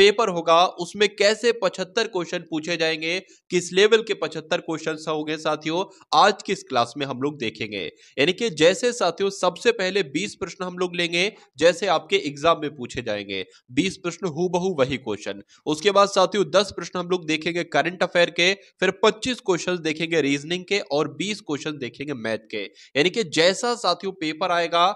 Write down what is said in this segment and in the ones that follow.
Paper होगा उसमें कैसे 75 क्वेश्चन पूछे जाएंगे किस लेवल के 75 क्वेश्चन होंगे साथियों आज की इस क्लास में हम लोग देखेंगे यानी कि जैसे साथियों सबसे पहले 20 प्रश्न हम लोग लेंगे जैसे आपके एग्जाम में पूछे जाएंगे 20 प्रश्न हूबहू वही क्वेश्चन उसके बाद साथियों दस प्रश्न हम लोग देखेंगे करंट अफेयर के फिर पच्चीस क्वेश्चन देखेंगे रीजनिंग के और बीस क्वेश्चन देखेंगे मैथ के यानी कि जैसा साथियों पेपर आएगा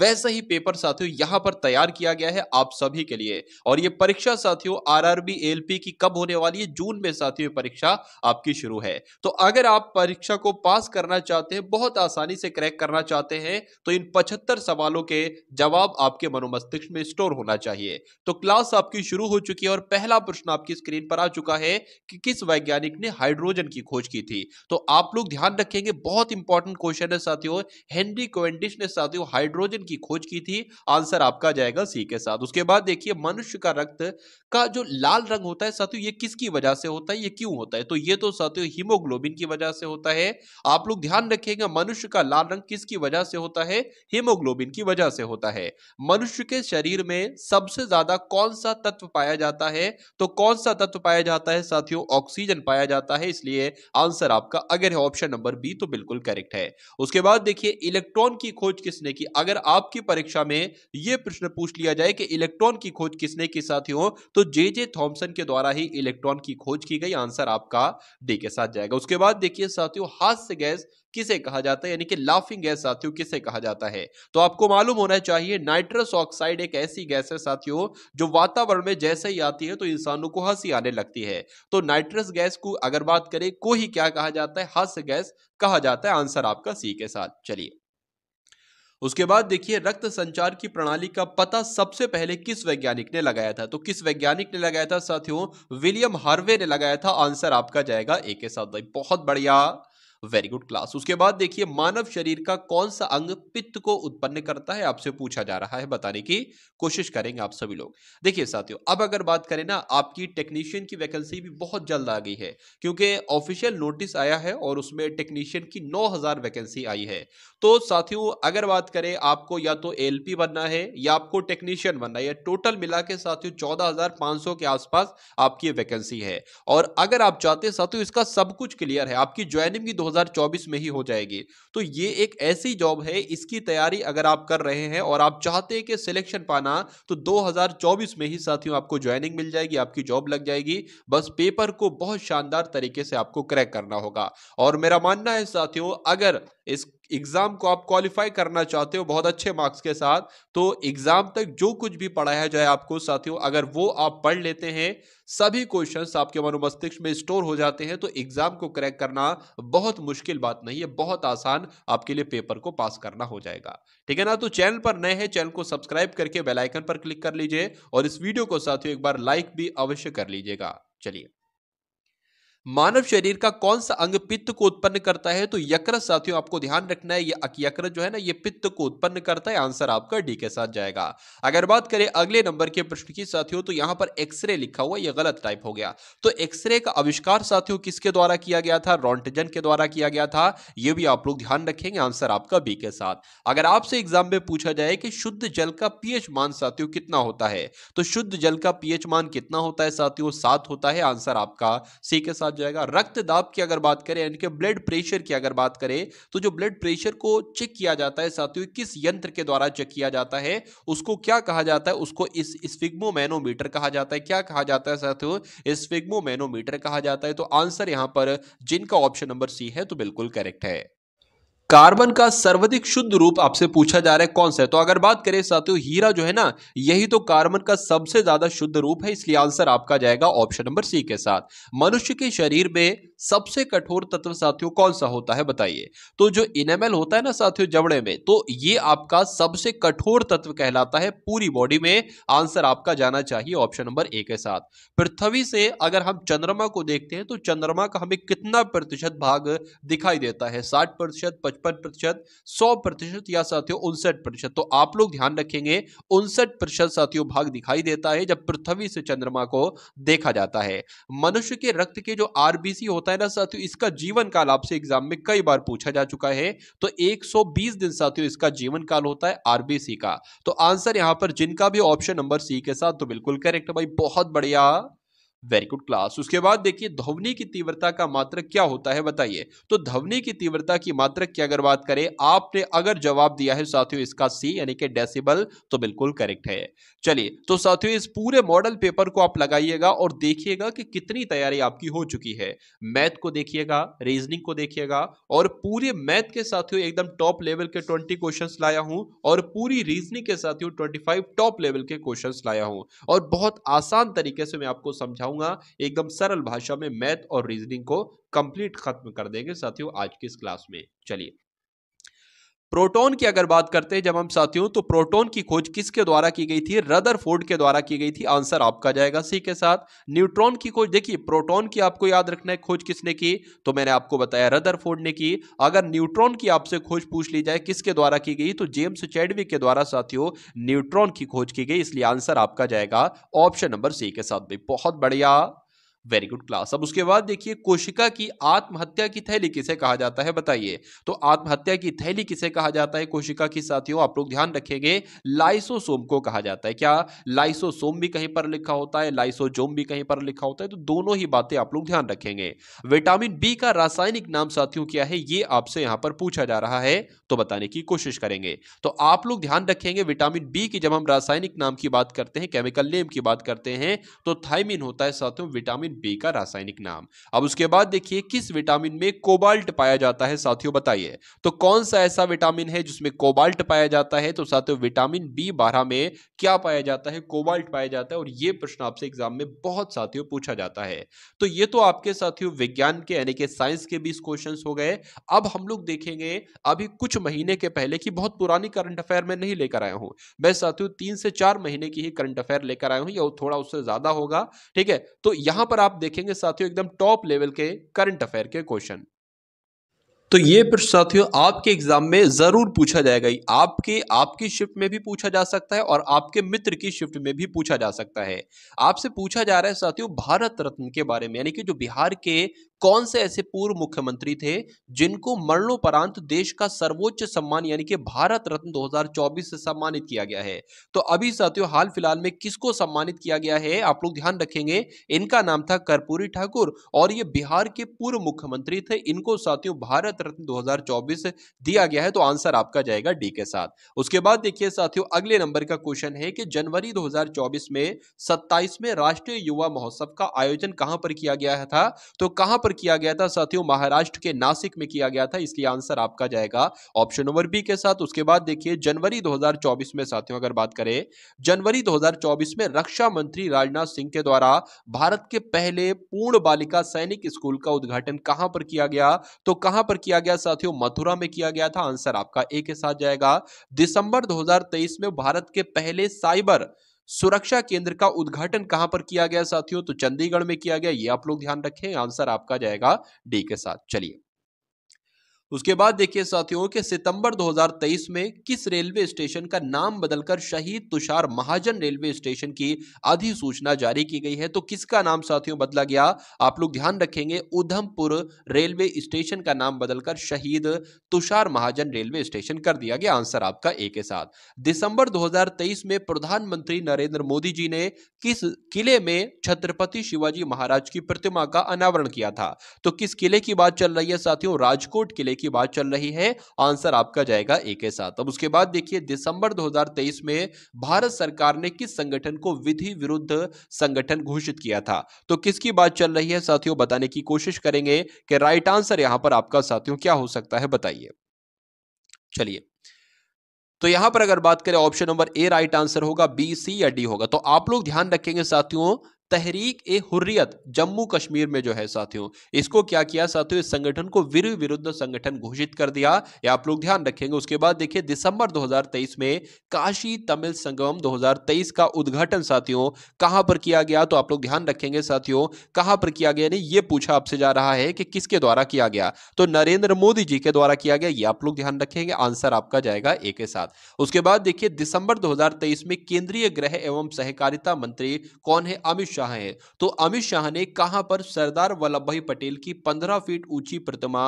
वैसा ही पेपर साथियों यहां पर तैयार किया गया है आप सभी के लिए और ये परीक्षा साथियों आरआरबी एलपी की कब होने वाली है जून में साथियों परीक्षा आपकी शुरू है तो अगर आप परीक्षा को पास करना चाहते हैं बहुत आसानी से क्रैक करना चाहते हैं तो इन पचहत्तर सवालों के जवाब आपके मनोमस्तिष्क में स्टोर होना चाहिए तो क्लास आपकी शुरू हो चुकी है और पहला प्रश्न आपकी स्क्रीन पर आ चुका है कि किस वैज्ञानिक ने हाइड्रोजन की खोज की थी तो आप लोग ध्यान रखेंगे बहुत इंपॉर्टेंट क्वेश्चन है साथियों हेनरी क्वेंटिश ने साथियों हाइड्रोजन की खोज की थी आंसर आपका जाएगा सी के साथ उसके बाद देखिए मनुष्य का रक्त का जो लाल रंग होता है साथियों ये किसकी वजह से होता है ये क्यों होता है तो ये तो साथियों हीमोग्लोबिन की वजह से होता है आप लोग ध्यान रखेंगे मनुष्य का लाल रंग किसकी वजह से होता है हीमोग्लोबिन की वजह से होता है मनुष्य के शरीर में सबसे ज्यादा कौन सा तत्व पाया जाता है तो कौन सा तत्व पाया जाता है साथियों ऑक्सीजन पाया जाता है इसलिए आंसर आपका अगर है ऑप्शन नंबर बी तो बिल्कुल करेक्ट है उसके बाद देखिए इलेक्ट्रॉन की खोज किसने की अगर आपकी परीक्षा में यह प्रश्न पूछ लिया जाए कि इलेक्ट्रॉन की खोज किसने की साथियों तो जे जे थॉम्सन के द्वारा ही इलेक्ट्रॉन की खोज की गई आंसर आपका डी के साथ जाएगा उसके बाद देखिए साथियों हास्य गैस किसे कहा जाता है यानी कि लाफिंग गैस साथियों किसे कहा जाता है तो आपको मालूम होना चाहिए नाइट्रस ऑक्साइड एक ऐसी गैस है साथियों जो वातावरण में जैसे ही आती है तो इंसानों को हंसी आने लगती है तो नाइट्रस गैस को अगर बात करें को ही क्या कहा जाता है हास्य गैस कहा जाता है आंसर आपका सी के साथ चलिए उसके बाद देखिए रक्त संचार की प्रणाली का पता सबसे पहले किस वैज्ञानिक ने लगाया था तो किस वैज्ञानिक ने लगाया था साथियों विलियम हार्वे ने लगाया था आंसर आपका जाएगा ए के साथ बहुत बढ़िया वेरी गुड क्लास उसके बाद देखिए मानव शरीर का कौन सा अंग पित्त को उत्पन्न करता है आपसे पूछा जा रहा है बताने की कोशिश करेंगे आप सभी लोग देखिए साथियों अब अगर बात करें ना आपकी टेक्नीशियन की वैकेंसी भी बहुत जल्द आ गई है क्योंकि ऑफिशियल नोटिस आया है और उसमें टेक्नीशियन की नौ वैकेंसी आई है तो साथियों अगर बात करें आपको या तो एल बनना है या आपको टेक्नीशियन बनना है टोटल मिला के साथियों चौदह के आसपास आपकी वैकेंसी है और अगर आप चाहते साथियों इसका सब कुछ क्लियर है आपकी ज्वाइनिंग भी 2024 में ही हो जाएगी तो ये एक ऐसी जॉब है इसकी तैयारी अगर आप कर रहे हैं और आप चाहते हैं कि सिलेक्शन पाना तो 2024 में ही साथियों आपको ज्वाइनिंग मिल जाएगी आपकी जॉब लग जाएगी बस पेपर को बहुत शानदार तरीके से आपको क्रैक करना होगा और मेरा मानना है साथियों अगर इस एग्ज़ाम को आप क्वालिफाई करना चाहते हो बहुत अच्छे मार्क्स के साथ तो एग्ज़ाम तक जो कुछ भी पढ़ाया जाए आपको साथियों अगर वो आप पढ़ लेते हैं सभी क्वेश्चंस आपके मनोमस्तिष्क में स्टोर हो जाते हैं तो एग्ज़ाम को क्रैक करना बहुत मुश्किल बात नहीं है बहुत आसान आपके लिए पेपर को पास करना हो जाएगा ठीक है ना तो चैनल पर नए हैं चैनल को सब्सक्राइब करके बेलाइकन पर क्लिक कर लीजिए और इस वीडियो को साथियों एक बार लाइक भी अवश्य कर लीजिएगा चलिए मानव शरीर का कौन सा अंग पित्त को उत्पन्न करता है तो यकृत साथियों आपको ध्यान रखना है ये यकृत जो है ना ये पित्त को उत्पन्न करता है आंसर आपका डी के साथ जाएगा अगर बात करें अगले नंबर के प्रश्न की साथियों तो यहां पर एक्सरे लिखा हुआ ये गलत टाइप हो गया तो एक्सरे का आविष्कार साथियों किसके द्वारा किया गया था रॉन्टेजन के द्वारा किया गया था यह भी आप लोग ध्यान रखेंगे आंसर आपका बी के साथ अगर आपसे एग्जाम में पूछा जाए कि शुद्ध जल का पीएच मान साथियों कितना होता है तो शुद्ध जल का पीएच मान कितना होता है साथियों सात होता है आंसर आपका सी के साथ साथ जाएगा रक्त दाब की अगर बात करें यानी कि ब्लड प्रेशर की अगर बात करें तो जो ब्लड प्रेशर को चेक किया जाता है साथियों किस यंत्र के द्वारा चेक किया जाता है उसको क्या कहा जाता है उसको इस स्फिग्मोमैनोमीटर कहा जाता है क्या कहा जाता है साथियों स्फिग्मोमैनोमीटर कहा जाता है तो आंसर यहां पर जिनका ऑप्शन नंबर सी है तो बिल्कुल करेक्ट है कार्बन का सर्वाधिक शुद्ध रूप आपसे पूछा जा रहा है कौन सा है तो अगर बात करें साथियों हीरा जो है ना यही तो कार्बन का सबसे ज्यादा शुद्ध रूप है इसलिए आंसर आपका जाएगा ऑप्शन नंबर सी के साथ मनुष्य के शरीर में सबसे कठोर तत्व साथियों कौन सा होता है बताइए तो जो इनेमल होता है ना साथियों जबड़े में तो ये आपका सबसे कठोर तत्व कहलाता है पूरी बॉडी में आंसर आपका जाना चाहिए ऑप्शन नंबर ए के साथ पृथ्वी से अगर हम चंद्रमा को देखते हैं तो चंद्रमा का हमें कितना प्रतिशत भाग दिखाई देता है साठ प्रतिशत पचपन प्रतिशत सौ प्रतिशत या साथियों उनसठ प्रतिशत तो आप लोग ध्यान रखेंगे उनसठ प्रतिशत साथियों भाग दिखाई देता है जब पृथ्वी से चंद्रमा को देखा जाता है मनुष्य के रक्त के जो आरबीसी होता होता है ना साथियों इसका जीवन काल आपसे एग्जाम में कई बार पूछा जा चुका है तो 120 दिन साथियों इसका जीवन काल होता है आरबीसी का तो आंसर यहां पर जिनका भी ऑप्शन नंबर सी के साथ तो बिल्कुल करेक्ट भाई बहुत बढ़िया वेरी गुड क्लास उसके बाद देखिए ध्वनि की तीव्रता का मात्रक क्या होता है बताइए तो ध्वनि की तीव्रता की मात्रक की अगर बात करें आपने अगर जवाब दिया है साथियों इसका सी यानी कि डेसिबल तो बिल्कुल करेक्ट है चलिए तो साथियों इस पूरे मॉडल पेपर को आप लगाइएगा और देखिएगा कि कितनी तैयारी आपकी हो चुकी है मैथ को देखिएगा रीजनिंग को देखिएगा और पूरे मैथ के साथियों एकदम टॉप लेवल के ट्वेंटी क्वेश्चन लाया हूँ और पूरी रीजनिंग के साथियों ट्वेंटी टॉप लेवल के क्वेश्चन लाया हूँ और बहुत आसान तरीके से मैं आपको समझाऊं समझाऊंगा एकदम सरल भाषा में मैथ और रीजनिंग को कंप्लीट खत्म कर देंगे साथियों आज की इस क्लास में चलिए प्रोटॉन की अगर बात करते हैं जब हम साथियों तो प्रोटॉन की खोज किसके द्वारा की गई थी फोर्ड के द्वारा की गई थी आंसर आपका जाएगा सी के साथ न्यूट्रॉन की खोज देखिए प्रोटॉन की आपको याद रखना है खोज किसने की तो मैंने आपको बताया फोर्ड ने की अगर न्यूट्रॉन की आपसे खोज पूछ ली जाए किसके द्वारा की गई तो जेम्स चैडविक के द्वारा साथियों न्यूट्रॉन की खोज की गई इसलिए आंसर आपका जाएगा ऑप्शन नंबर सी के साथ भी बहुत बढ़िया वेरी गुड क्लास अब उसके बाद देखिए कोशिका की आत्महत्या की थैली किसे कहा जाता है बताइए तो आत्महत्या की थैली किसे कहा जाता है कोशिका की साथियों आप लोग ध्यान रखेंगे लाइसोसोम को कहा जाता है क्या लाइसोसोम भी कहीं पर लिखा होता है लाइसोजोम भी कहीं पर लिखा होता है तो दोनों ही बातें आप लोग ध्यान रखेंगे विटामिन बी का रासायनिक नाम साथियों क्या है ये आपसे यहां पर पूछा जा रहा है तो बताने की कोशिश करेंगे तो आप लोग ध्यान रखेंगे विटामिन बी की जब हम रासायनिक नाम की बात करते हैं केमिकल नेम की बात करते हैं तो थाइमिन होता है साथियों विटामिन विटामिन बी का रासायनिक नाम अब उसके बाद देखिए किस विटामिन में कोबाल्ट पाया जाता है साथियों बताइए तो कौन सा ऐसा विटामिन है जिसमें कोबाल्ट पाया जाता है तो साथियों विटामिन बी बारह में क्या पाया जाता है कोबाल्ट पाया जाता है और ये प्रश्न आपसे एग्जाम में बहुत साथियों पूछा जाता है तो ये तो आपके साथियों विज्ञान के यानी कि साइंस के बीस क्वेश्चन हो गए अब हम लोग देखेंगे अभी कुछ महीने के पहले की बहुत पुरानी करंट अफेयर में नहीं लेकर आया हूं मैं साथियों तीन से चार महीने की ही करंट अफेयर लेकर आया हूं या थोड़ा उससे ज्यादा होगा ठीक है तो यहां पर आप देखेंगे साथियों एकदम टॉप लेवल के करंट अफेयर के क्वेश्चन तो ये प्रश्न साथियों आपके एग्जाम में जरूर पूछा जाएगा आपके आपकी शिफ्ट में भी पूछा जा सकता है और आपके मित्र की शिफ्ट में भी पूछा जा सकता है आपसे पूछा जा रहा है साथियों भारत रत्न के बारे में यानी कि जो बिहार के कौन से ऐसे पूर्व मुख्यमंत्री थे जिनको मरणोपरांत देश का सर्वोच्च सम्मान यानी कि भारत रत्न 2024 से सम्मानित किया गया है तो अभी साथियों हाल फिलहाल में किसको सम्मानित किया गया है आप लोग ध्यान रखेंगे इनका नाम था कर्पूरी ठाकुर और ये बिहार के पूर्व मुख्यमंत्री थे इनको साथियों भारत रत्न दो दिया गया है तो आंसर आपका जाएगा डी के साथ उसके बाद देखिए साथियों अगले नंबर का क्वेश्चन है कि जनवरी दो में सत्ताईसवें राष्ट्रीय युवा महोत्सव का आयोजन कहां पर किया गया था तो कहां पर किया गया था साथियों महाराष्ट्र के नासिक में किया गया था इसलिए आंसर आपका जाएगा ऑप्शन नंबर बी के साथ उसके बाद देखिए जनवरी 2024 में साथियों अगर बात करें जनवरी 2024 में रक्षा मंत्री राजनाथ सिंह के द्वारा भारत के पहले पूर्ण बालिका सैनिक स्कूल का उद्घाटन कहां पर किया गया तो कहां पर किया गया साथियों मथुरा में किया गया था आंसर आपका ए के साथ जाएगा दिसंबर दो में भारत के पहले साइबर सुरक्षा केंद्र का उद्घाटन कहां पर किया गया साथियों तो चंडीगढ़ में किया गया ये आप लोग ध्यान रखें आंसर आपका जाएगा डी के साथ चलिए उसके बाद देखिए साथियों के सितंबर 2023 में किस रेलवे स्टेशन का नाम बदलकर शहीद तुषार महाजन रेलवे स्टेशन की अधिसूचना जारी की गई है तो किसका नाम साथियों बदला गया आप लोग ध्यान रखेंगे उधमपुर रेलवे स्टेशन का नाम बदलकर शहीद तुषार महाजन रेलवे स्टेशन कर दिया गया आंसर आपका ए के साथ दिसंबर दो में प्रधानमंत्री नरेंद्र मोदी जी ने किस किले में छत्रपति शिवाजी महाराज की प्रतिमा का अनावरण किया था तो किस किले की बात चल रही है साथियों राजकोट किले की की बात चल रही है आंसर आपका जाएगा ए के साथ अब उसके बाद देखिए दिसंबर 2023 में भारत सरकार ने किस संगठन को विधि विरुद्ध संगठन घोषित किया था तो किसकी बात चल रही है साथियों बताने की कोशिश करेंगे कि राइट आंसर यहां पर आपका साथियों क्या हो सकता है बताइए चलिए तो यहां पर अगर बात करें option number A right answer होगा बी सी या डी होगा तो आप लोग ध्यान रखेंगे साथियों तहरीक ए हुर्रियत जम्मू कश्मीर में जो है साथियों इसको क्या किया साथियों इस संगठन को वीर विरुद्ध संगठन घोषित कर दिया ये आप लोग ध्यान रखेंगे उसके बाद देखिए दिसंबर 2023 में काशी तमिल संगम 2023 का उद्घाटन साथियों कहां पर किया गया तो आप लोग ध्यान रखेंगे साथियों कहां पर किया गया नहीं ये पूछा आपसे जा रहा है कि किसके द्वारा किया गया तो नरेंद्र मोदी जी के द्वारा किया गया ये आप लोग ध्यान रखेंगे आंसर आपका जाएगा ए के साथ उसके बाद देखिए दिसंबर दो में केंद्रीय गृह एवं सहकारिता मंत्री कौन है अमित शाह हैं तो अमित शाह ने कहां पर सरदार वल्लभ भाई पटेल की 15 फीट ऊंची प्रतिमा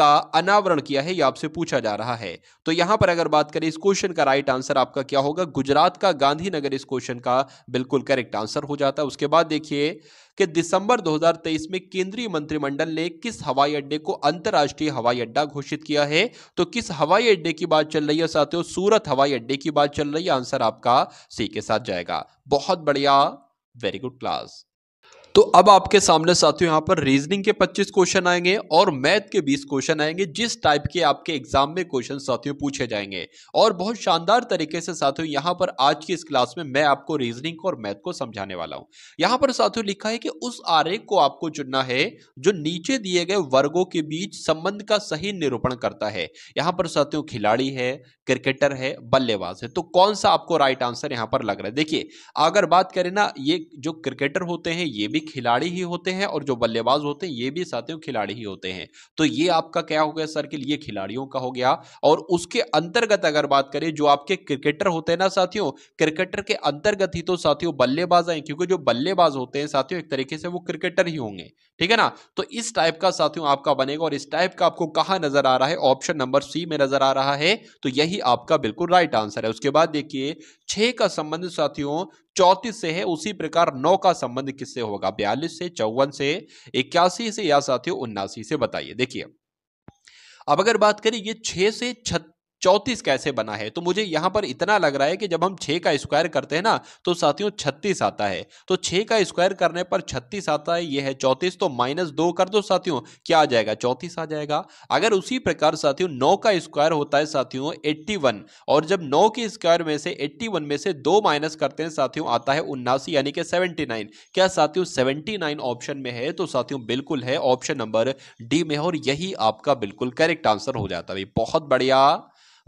का अनावरण किया है यह आपसे पूछा जा रहा है तो यहां पर अगर बात करें इस क्वेश्चन का राइट आंसर आपका क्या होगा गुजरात का गांधीनगर इस क्वेश्चन का बिल्कुल करेक्ट आंसर हो जाता है उसके बाद देखिए कि दिसंबर 2023 में केंद्रीय मंत्रिमंडल ने किस हवाई अड्डे को अंतर्राष्ट्रीय हवाई अड्डा घोषित किया है तो किस हवाई अड्डे की बात चल रही है साथियों सूरत हवाई अड्डे की बात चल रही है आंसर आपका सी के साथ जाएगा बहुत बढ़िया very good class तो अब आपके सामने साथियों यहाँ पर रीजनिंग के 25 क्वेश्चन आएंगे और मैथ के 20 क्वेश्चन आएंगे जिस टाइप के आपके एग्जाम में क्वेश्चन साथियों पूछे जाएंगे और बहुत शानदार तरीके से साथियों यहाँ पर आज की इस क्लास में मैं आपको रीजनिंग और मैथ को समझाने वाला हूँ यहाँ पर साथियों लिखा है कि उस आरेख को आपको चुनना है जो नीचे दिए गए वर्गों के बीच संबंध का सही निरूपण करता है यहाँ पर साथियों खिलाड़ी है क्रिकेटर है बल्लेबाज है तो कौन सा आपको राइट आंसर यहाँ पर लग रहा है देखिए अगर बात करें ना ये जो क्रिकेटर होते हैं ये भी खिलाड़ी ही होते हैं और जो बल्लेबाज होते हैं ये भी साथियों खिलाड़ी ही होते हैं तो ये आपका क्या हो गया सर्किल ये खिलाड़ियों का हो गया और उसके अंतर्गत अगर बात करें जो आपके क्रिकेटर होते हैं ना साथियों क्रिकेटर के अंतर्गत ही तो साथियों बल्लेबाज आए क्योंकि जो बल्लेबाज होते हैं साथियों एक तरीके से वो क्रिकेटर ही होंगे ठीक है ना तो इस टाइप का साथियों आपका बनेगा और इस टाइप का आपको कहा नजर आ रहा है ऑप्शन नंबर सी में नजर आ रहा है तो यही आपका बिल्कुल राइट आंसर है उसके बाद देखिए छह का संबंध साथियों चौतीस से है उसी प्रकार नौ का संबंध किससे होगा बयालीस से चौवन से इक्यासी से या साथियों उन्नासी से बताइए देखिए अब अगर बात करें ये छह से छत चौंतीस कैसे बना है तो मुझे यहां पर इतना लग रहा है कि जब हम छः का स्क्वायर करते हैं ना तो साथियों छत्तीस आता है तो छः का स्क्वायर करने पर छत्तीस आता है ये है चौंतीस तो माइनस दो कर दो साथियों क्या आ जाएगा चौंतीस आ जाएगा अगर उसी प्रकार साथियों नौ का स्क्वायर होता है साथियों एट्टी और जब नौ के स्क्वायर में से एट्टी में से दो माइनस करते हैं साथियों आता है उन्नासी यानी कि सेवेंटी क्या साथियों सेवेंटी ऑप्शन में है तो साथियों बिल्कुल है ऑप्शन नंबर डी में और यही आपका बिल्कुल करेक्ट आंसर हो जाता है बहुत बढ़िया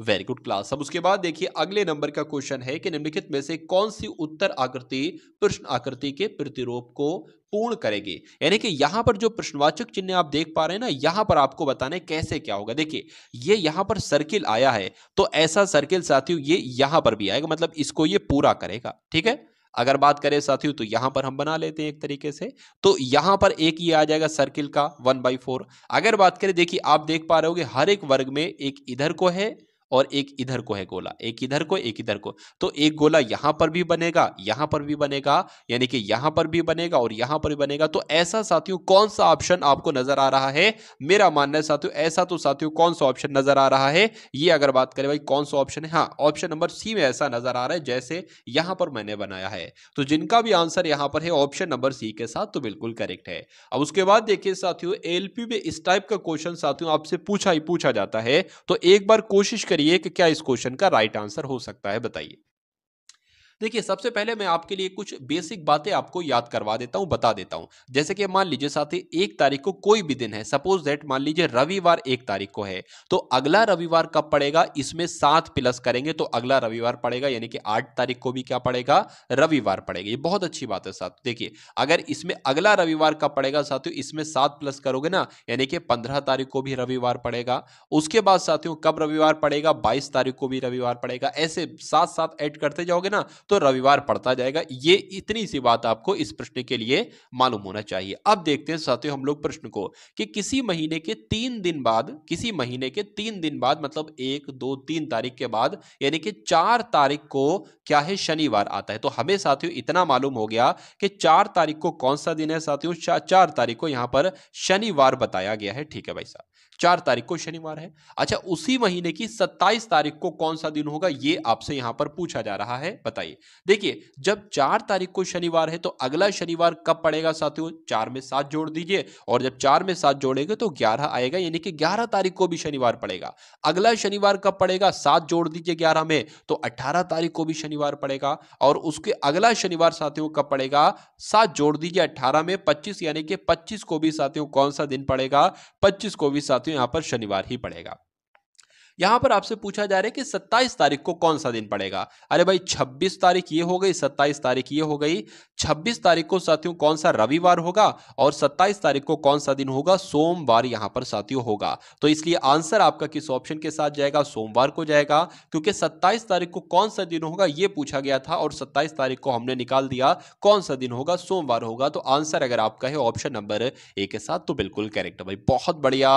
वेरी गुड क्लास अब उसके बाद देखिए अगले नंबर का क्वेश्चन है कि निम्नलिखित में से कौन सी उत्तर आकृति प्रश्न आकृति के प्रतिरूप को पूर्ण करेगी यानी कि यहां पर जो प्रश्नवाचक चिन्ह आप देख पा रहे हैं ना यहां पर आपको बताने कैसे क्या होगा देखिए ये यहां पर सर्किल आया है तो ऐसा सर्किल साथियों ये यहां पर भी आएगा मतलब इसको ये पूरा करेगा ठीक है अगर बात करें साथियों तो यहां पर हम बना लेते हैं एक तरीके से तो यहां पर एक ये आ जाएगा सर्किल का वन बाई फोर अगर बात करें देखिए आप देख पा रहे हो हर एक वर्ग में एक इधर को है और एक इधर को है गोला एक इधर को एक इधर को तो एक गोला यहां पर भी बनेगा यहां पर भी बनेगा यानी कि यहां पर भी बनेगा और यहां पर भी बनेगा तो ऐसा साथियों कौन सा ऑप्शन आपको नजर आ रहा है मेरा मानना है साथियों ऐसा तो साथियों कौन सा ऑप्शन नजर आ रहा है ये अगर बात करें भाई कौन सा ऑप्शन है हाँ ऑप्शन नंबर सी में ऐसा नजर आ रहा है जैसे यहां पर मैंने बनाया है तो जिनका भी आंसर यहां पर है ऑप्शन नंबर सी के साथ तो बिल्कुल करेक्ट है अब उसके बाद देखिए साथियों एलपी में इस टाइप का क्वेश्चन साथियों आपसे पूछा ही पूछा जाता है तो एक बार कोशिश करिए कि क्या इस क्वेश्चन का राइट आंसर हो सकता है बताइए देखिए सबसे पहले मैं आपके लिए कुछ बेसिक बातें आपको याद करवा देता हूँ बता देता हूँ जैसे कि मान लीजिए साथी एक तारीख को कोई भी दिन है सपोज दैट मान लीजिए रविवार एक तारीख को है तो अगला रविवार कब पड़ेगा इसमें सात प्लस करेंगे तो अगला रविवार पड़ेगा यानी कि आठ तारीख को भी क्या पड़ेगा रविवार पड़ेगा ये बहुत अच्छी बात है साथ देखिए अगर इसमें अगला रविवार कब पड़ेगा साथियों इसमें सात प्लस करोगे ना यानी कि पंद्रह तारीख को भी रविवार पड़ेगा उसके बाद साथियों कब रविवार पड़ेगा बाईस तारीख को भी रविवार पड़ेगा ऐसे साथ साथ ऐड करते जाओगे ना तो रविवार पड़ता जाएगा ये इतनी सी बात आपको इस प्रश्न के लिए मालूम होना चाहिए अब देखते हैं साथियों हम लोग प्रश्न को कि किसी महीने के तीन दिन बाद किसी महीने के तीन दिन बाद मतलब एक दो तीन तारीख के बाद यानी कि चार तारीख को क्या है शनिवार आता है तो हमें साथियों इतना मालूम हो गया कि चार तारीख को कौन सा दिन है साथियों चार तारीख को यहां पर शनिवार बताया गया है ठीक है भाई साहब चार तारीख को शनिवार है अच्छा उसी महीने की सत्ताईस तारीख को कौन सा दिन होगा ये आपसे यहां पर पूछा जा रहा है बताइए देखिए जब चार तारीख को शनिवार है तो अगला शनिवार कब पड़ेगा साथियों चार में सात जोड़ दीजिए और जब चार में सात जोड़ेंगे तो ग्यारह आएगा यानी कि ग्यारह तारीख को भी शनिवार पड़ेगा अगला शनिवार कब पड़ेगा सात जोड़ दीजिए ग्यारह में तो अट्ठारह तारीख को भी शनिवार पड़ेगा और उसके अगला शनिवार साथियों कब पड़ेगा सात जोड़ दीजिए अट्ठारह में पच्चीस यानी कि पच्चीस को भी साथियों कौन सा दिन पड़ेगा पच्चीस को भी साथियों साथियों यहाँ पर शनिवार ही पड़ेगा यहाँ पर आपसे पूछा जा रहा है कि सत्ताईस तारीख को कौन सा दिन पड़ेगा अरे भाई छब्बीस तारीख ये हो गई सत्ताईस तारीख ये हो गई छब्बीस तारीख को साथियों कौन सा रविवार होगा और सत्ताईस तारीख को कौन सा दिन होगा सोमवार यहाँ पर साथियों होगा तो इसलिए आंसर आपका किस ऑप्शन के साथ जाएगा सोमवार को जाएगा क्योंकि सत्ताईस तारीख को कौन सा दिन होगा ये पूछा गया था और सत्ताईस तारीख को हमने निकाल दिया कौन सा दिन होगा सोमवार होगा तो आंसर अगर आपका है ऑप्शन नंबर ए के साथ तो बिल्कुल करेक्ट भाई बहुत बढ़िया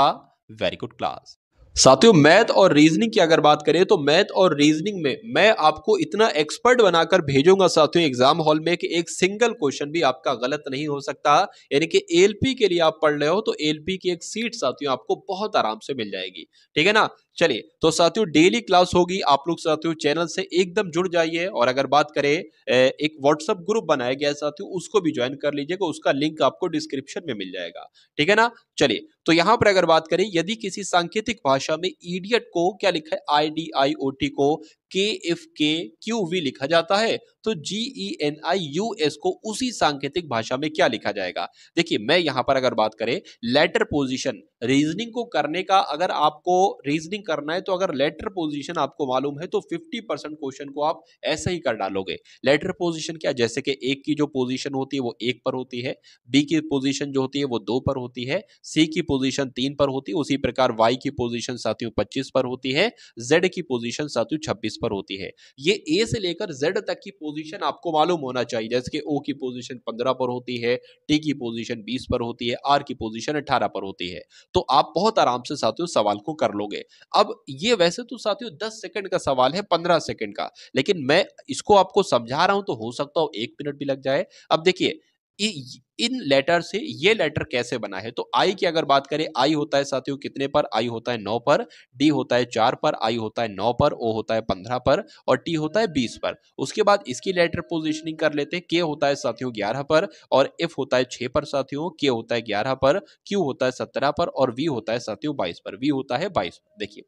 वेरी गुड क्लास साथियों मैथ और रीजनिंग की अगर बात करें तो मैथ और रीजनिंग में मैं आपको इतना एक्सपर्ट बनाकर भेजूंगा साथियों एग्जाम हॉल में कि एक सिंगल क्वेश्चन भी आपका गलत नहीं हो सकता यानी कि एलपी के लिए आप पढ़ रहे हो तो एलपी की एक सीट साथियों आपको बहुत आराम से मिल जाएगी ठीक है ना चलिए तो साथियों डेली क्लास होगी आप लोग साथियों चैनल से एकदम जुड़ जाइए और अगर बात करें एक व्हाट्सअप ग्रुप बनाया गया है साथियों उसको भी ज्वाइन कर लीजिएगा उसका लिंक आपको डिस्क्रिप्शन में मिल जाएगा ठीक है ना चलिए तो यहाँ पर अगर बात करें यदि किसी सांकेतिक भाषा में ईडियट को क्या लिखा है I D I O T को के एफ के क्यू वी लिखा जाता है तो G E N I U S को उसी सांकेतिक भाषा में क्या लिखा जाएगा देखिए मैं यहां पर अगर बात करें लेटर पोजिशन रीजनिंग को करने का अगर आपको रीजनिंग करना है तो अगर लेटर पोजिशन आपको मालूम है तो 50 परसेंट क्वेश्चन को आप ऐसे ही कर डालोगे लेटर पोजिशन क्या जैसे कि एक की जो पोजिशन होती है वो एक पर होती है बी की पोजिशन जो होती है वो दो पर होती है सी की पोजिशन तीन पर होती है उसी प्रकार वाई की पोजिशन साथियों पच्चीस पर होती है जेड की पोजिशन साथियों छब्बीस पर होती है ये ए से लेकर जेड तक की पोजिशन पोजीशन आपको मालूम होना चाहिए जैसे कि ओ की पोजीशन 15 पर होती है टी की पोजीशन बीस पर होती है आर की पोजीशन 18 पर होती है तो आप बहुत आराम से साथियों सवाल को कर लोगे अब ये वैसे तो साथियों दस सेकेंड का सवाल है पंद्रह सेकंड का लेकिन मैं इसको आपको समझा रहा हूं तो हो सकता हो एक मिनट भी लग जाए अब देखिए इन लेटर से ये लेटर कैसे बना है तो आई की अगर बात करें आई होता है साथियों कितने पर आई होता है नौ पर डी होता है चार पर आई होता है नौ पर ओ होता है पंद्रह पर और टी होता है बीस पर उसके बाद इसकी लेटर पोजिशनिंग कर लेते हैं के होता है साथियों ग्यारह पर और एफ होता है छह पर साथियों के होता है ग्यारह पर क्यू होता है सत्रह पर और वी होता है साथियों बाईस पर वी होता है बाईस पर देखिए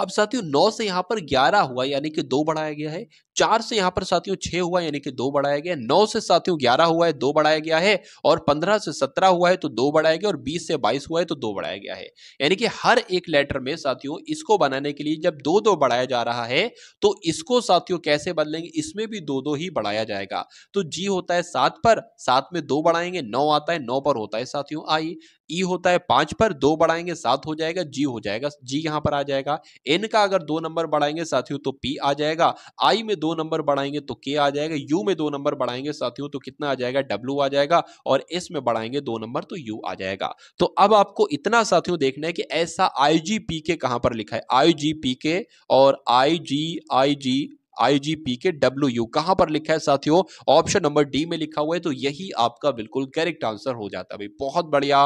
अब साथियों नौ से यहाँ पर ग्यारह हुआ यानी कि दो बढ़ाया गया है चार से यहाँ पर साथियों छह हुआ यानी कि दो बढ़ाया गया नौ से साथियों ग्यारह हुआ है दो बढ़ाया गया है और पंद्रह से सत्रह हुआ है तो दो बढ़ाया गया और बीस से बाईस हुआ है तो दो बढ़ाया गया है यानी कि हर एक लेटर में साथियों इसको बनाने के लिए जब दो दो बढ़ाया जा रहा है तो इसको साथियों कैसे बदलेंगे इसमें भी दो दो ही बढ़ाया जाएगा तो जी होता है सात पर सात में दो बढ़ाएंगे नौ आता है नौ पर होता है साथियों आई ई होता है पांच पर दो बढ़ाएंगे सात हो जाएगा जी हो जाएगा जी यहां पर आ जाएगा एन का अगर दो नंबर बढ़ाएंगे साथियों तो पी आ जाएगा आई में दो नंबर बढ़ाएंगे तो के आ जाएगा यू में दो नंबर बढ़ाएंगे साथियों तो कितना आ जाएगा डब्ल्यू आ जाएगा और एस में बढ़ाएंगे दो नंबर तो यू आ जाएगा तो अब आपको इतना साथियों देखना है कि ऐसा आई जी पी के कहां पर लिखा है आई जी पी के और I G I G IGP के डब्ल्यू यू कहां पर लिखा है साथियों ऑप्शन नंबर डी में लिखा हुआ है तो यही आपका बिल्कुल करेक्ट आंसर हो जाता है भाई बहुत बढ़िया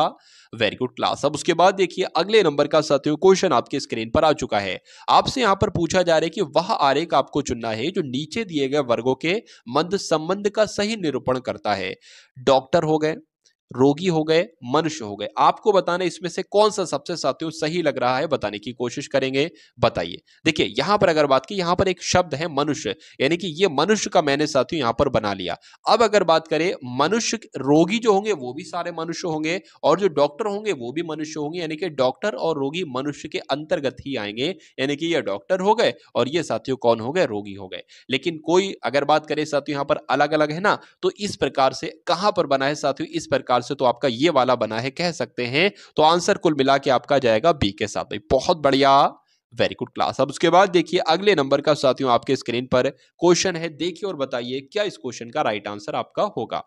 वेरी गुड क्लास अब उसके बाद देखिए अगले नंबर का साथियों क्वेश्चन आपके स्क्रीन पर आ चुका है आपसे यहां पर पूछा जा रहा है कि वह आरेख आपको चुनना है जो नीचे दिए गए वर्गों के मध्य संबंध का सही निरूपण करता है डॉक्टर हो गए रोगी हो गए मनुष्य हो गए आपको बताना इसमें से कौन सा सबसे साथियों सही लग रहा है बताने की कोशिश करेंगे बताइए देखिए यहां पर अगर बात की यहां पर एक शब्द है मनुष्य यानी कि ये मनुष्य का मैंने साथियों यहां पर बना लिया अब अगर बात करें मनुष्य रोगी जो होंगे वो भी सारे मनुष्य होंगे और जो डॉक्टर होंगे वो भी मनुष्य होंगे यानी कि डॉक्टर और रोगी मनुष्य के अंतर्गत ही आएंगे यानी कि ये डॉक्टर हो गए और ये साथियों कौन हो गए रोगी हो गए लेकिन कोई अगर बात करें साथियों यहां पर अलग अलग है ना तो इस प्रकार से कहां पर बना है साथियों इस प्रकार प्रकार से तो आपका ये वाला बना है कह सकते हैं तो आंसर कुल मिला के आपका जाएगा बी के साथ भाई बहुत बढ़िया वेरी गुड क्लास अब उसके बाद देखिए अगले नंबर का साथियों आपके स्क्रीन पर क्वेश्चन है देखिए और बताइए क्या इस क्वेश्चन का राइट आंसर आपका होगा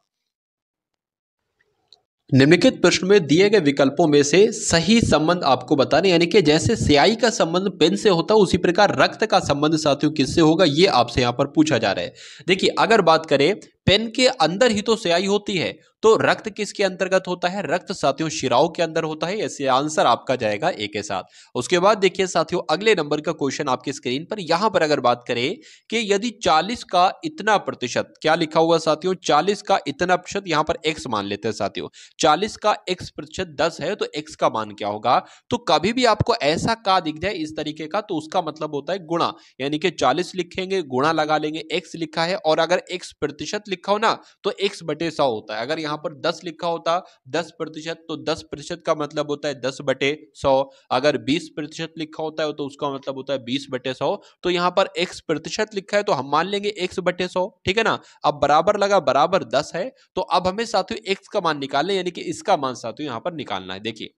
निम्नलिखित प्रश्न में दिए गए विकल्पों में से सही संबंध आपको बताने यानी कि जैसे स्याही का संबंध पेन से होता है उसी प्रकार रक्त का संबंध साथियों किससे होगा ये आपसे यहाँ पर पूछा जा रहा है देखिए अगर बात करें पेन के अंदर ही तो स्याही होती है तो रक्त किसके अंतर्गत होता है रक्त साथियों शिराओं के अंदर होता है ऐसे आंसर आपका जाएगा ए के साथ उसके बाद देखिए साथियों अगले नंबर का क्वेश्चन आपकी स्क्रीन पर यहां पर अगर बात करें कि यदि 40 का इतना प्रतिशत क्या लिखा हुआ साथियों 40 का इतना प्रतिशत यहां पर एक्स मान लेते हैं साथियों चालीस का एक्स प्रतिशत दस है तो एक्स का मान क्या होगा तो कभी भी आपको ऐसा का दिख जाए इस तरीके का तो उसका मतलब होता है गुणा यानी कि चालीस लिखेंगे गुणा लगा लेंगे एक्स लिखा है और अगर एक्स प्रतिशत लिखा हो ना तो x बटे सौ होता है अगर यहाँ पर 10 लिखा होता 10 प्रतिशत तो 10 प्रतिशत का मतलब होता है 10 बटे सौ अगर 20 प्रतिशत लिखा होता है तो उसका मतलब होता है 20 बटे सौ तो यहाँ पर x प्रतिशत लिखा है तो हम मान लेंगे x बटे सौ ठीक है ना अब बराबर लगा बराबर दस है तो अब हमें साथियों एक्स का मान निकालना यानी कि इसका मान साथियों यहाँ पर निकालना है देखिए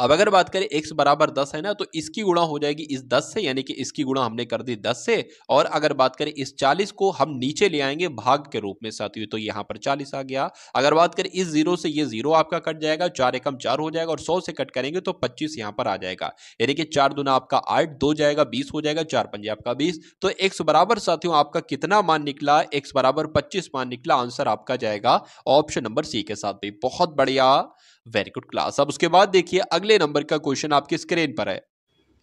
अब अगर बात करें एक्स बराबर दस है ना तो इसकी गुणा हो जाएगी इस दस से यानी कि इसकी गुणा हमने कर दी दस से और अगर बात करें इस चालीस को हम नीचे ले आएंगे भाग के रूप में साथियों तो यहाँ पर चालीस आ गया अगर बात करें इस जीरो से ये जीरो आपका कट जाएगा चार एकम चार हो जाएगा और सौ से कट करेंगे तो पच्चीस यहाँ पर आ जाएगा यानी कि चार दुना आपका आठ दो जाएगा बीस हो जाएगा चार पंजे आपका बीस तो एक्स बराबर साथियों आपका कितना मान निकला एक्स बराबर पच्चीस मान निकला आंसर आपका जाएगा ऑप्शन नंबर सी के साथ भी बहुत बढ़िया वेरी गुड क्लास अब उसके बाद देखिए अगले नंबर का क्वेश्चन आपकी स्क्रीन पर है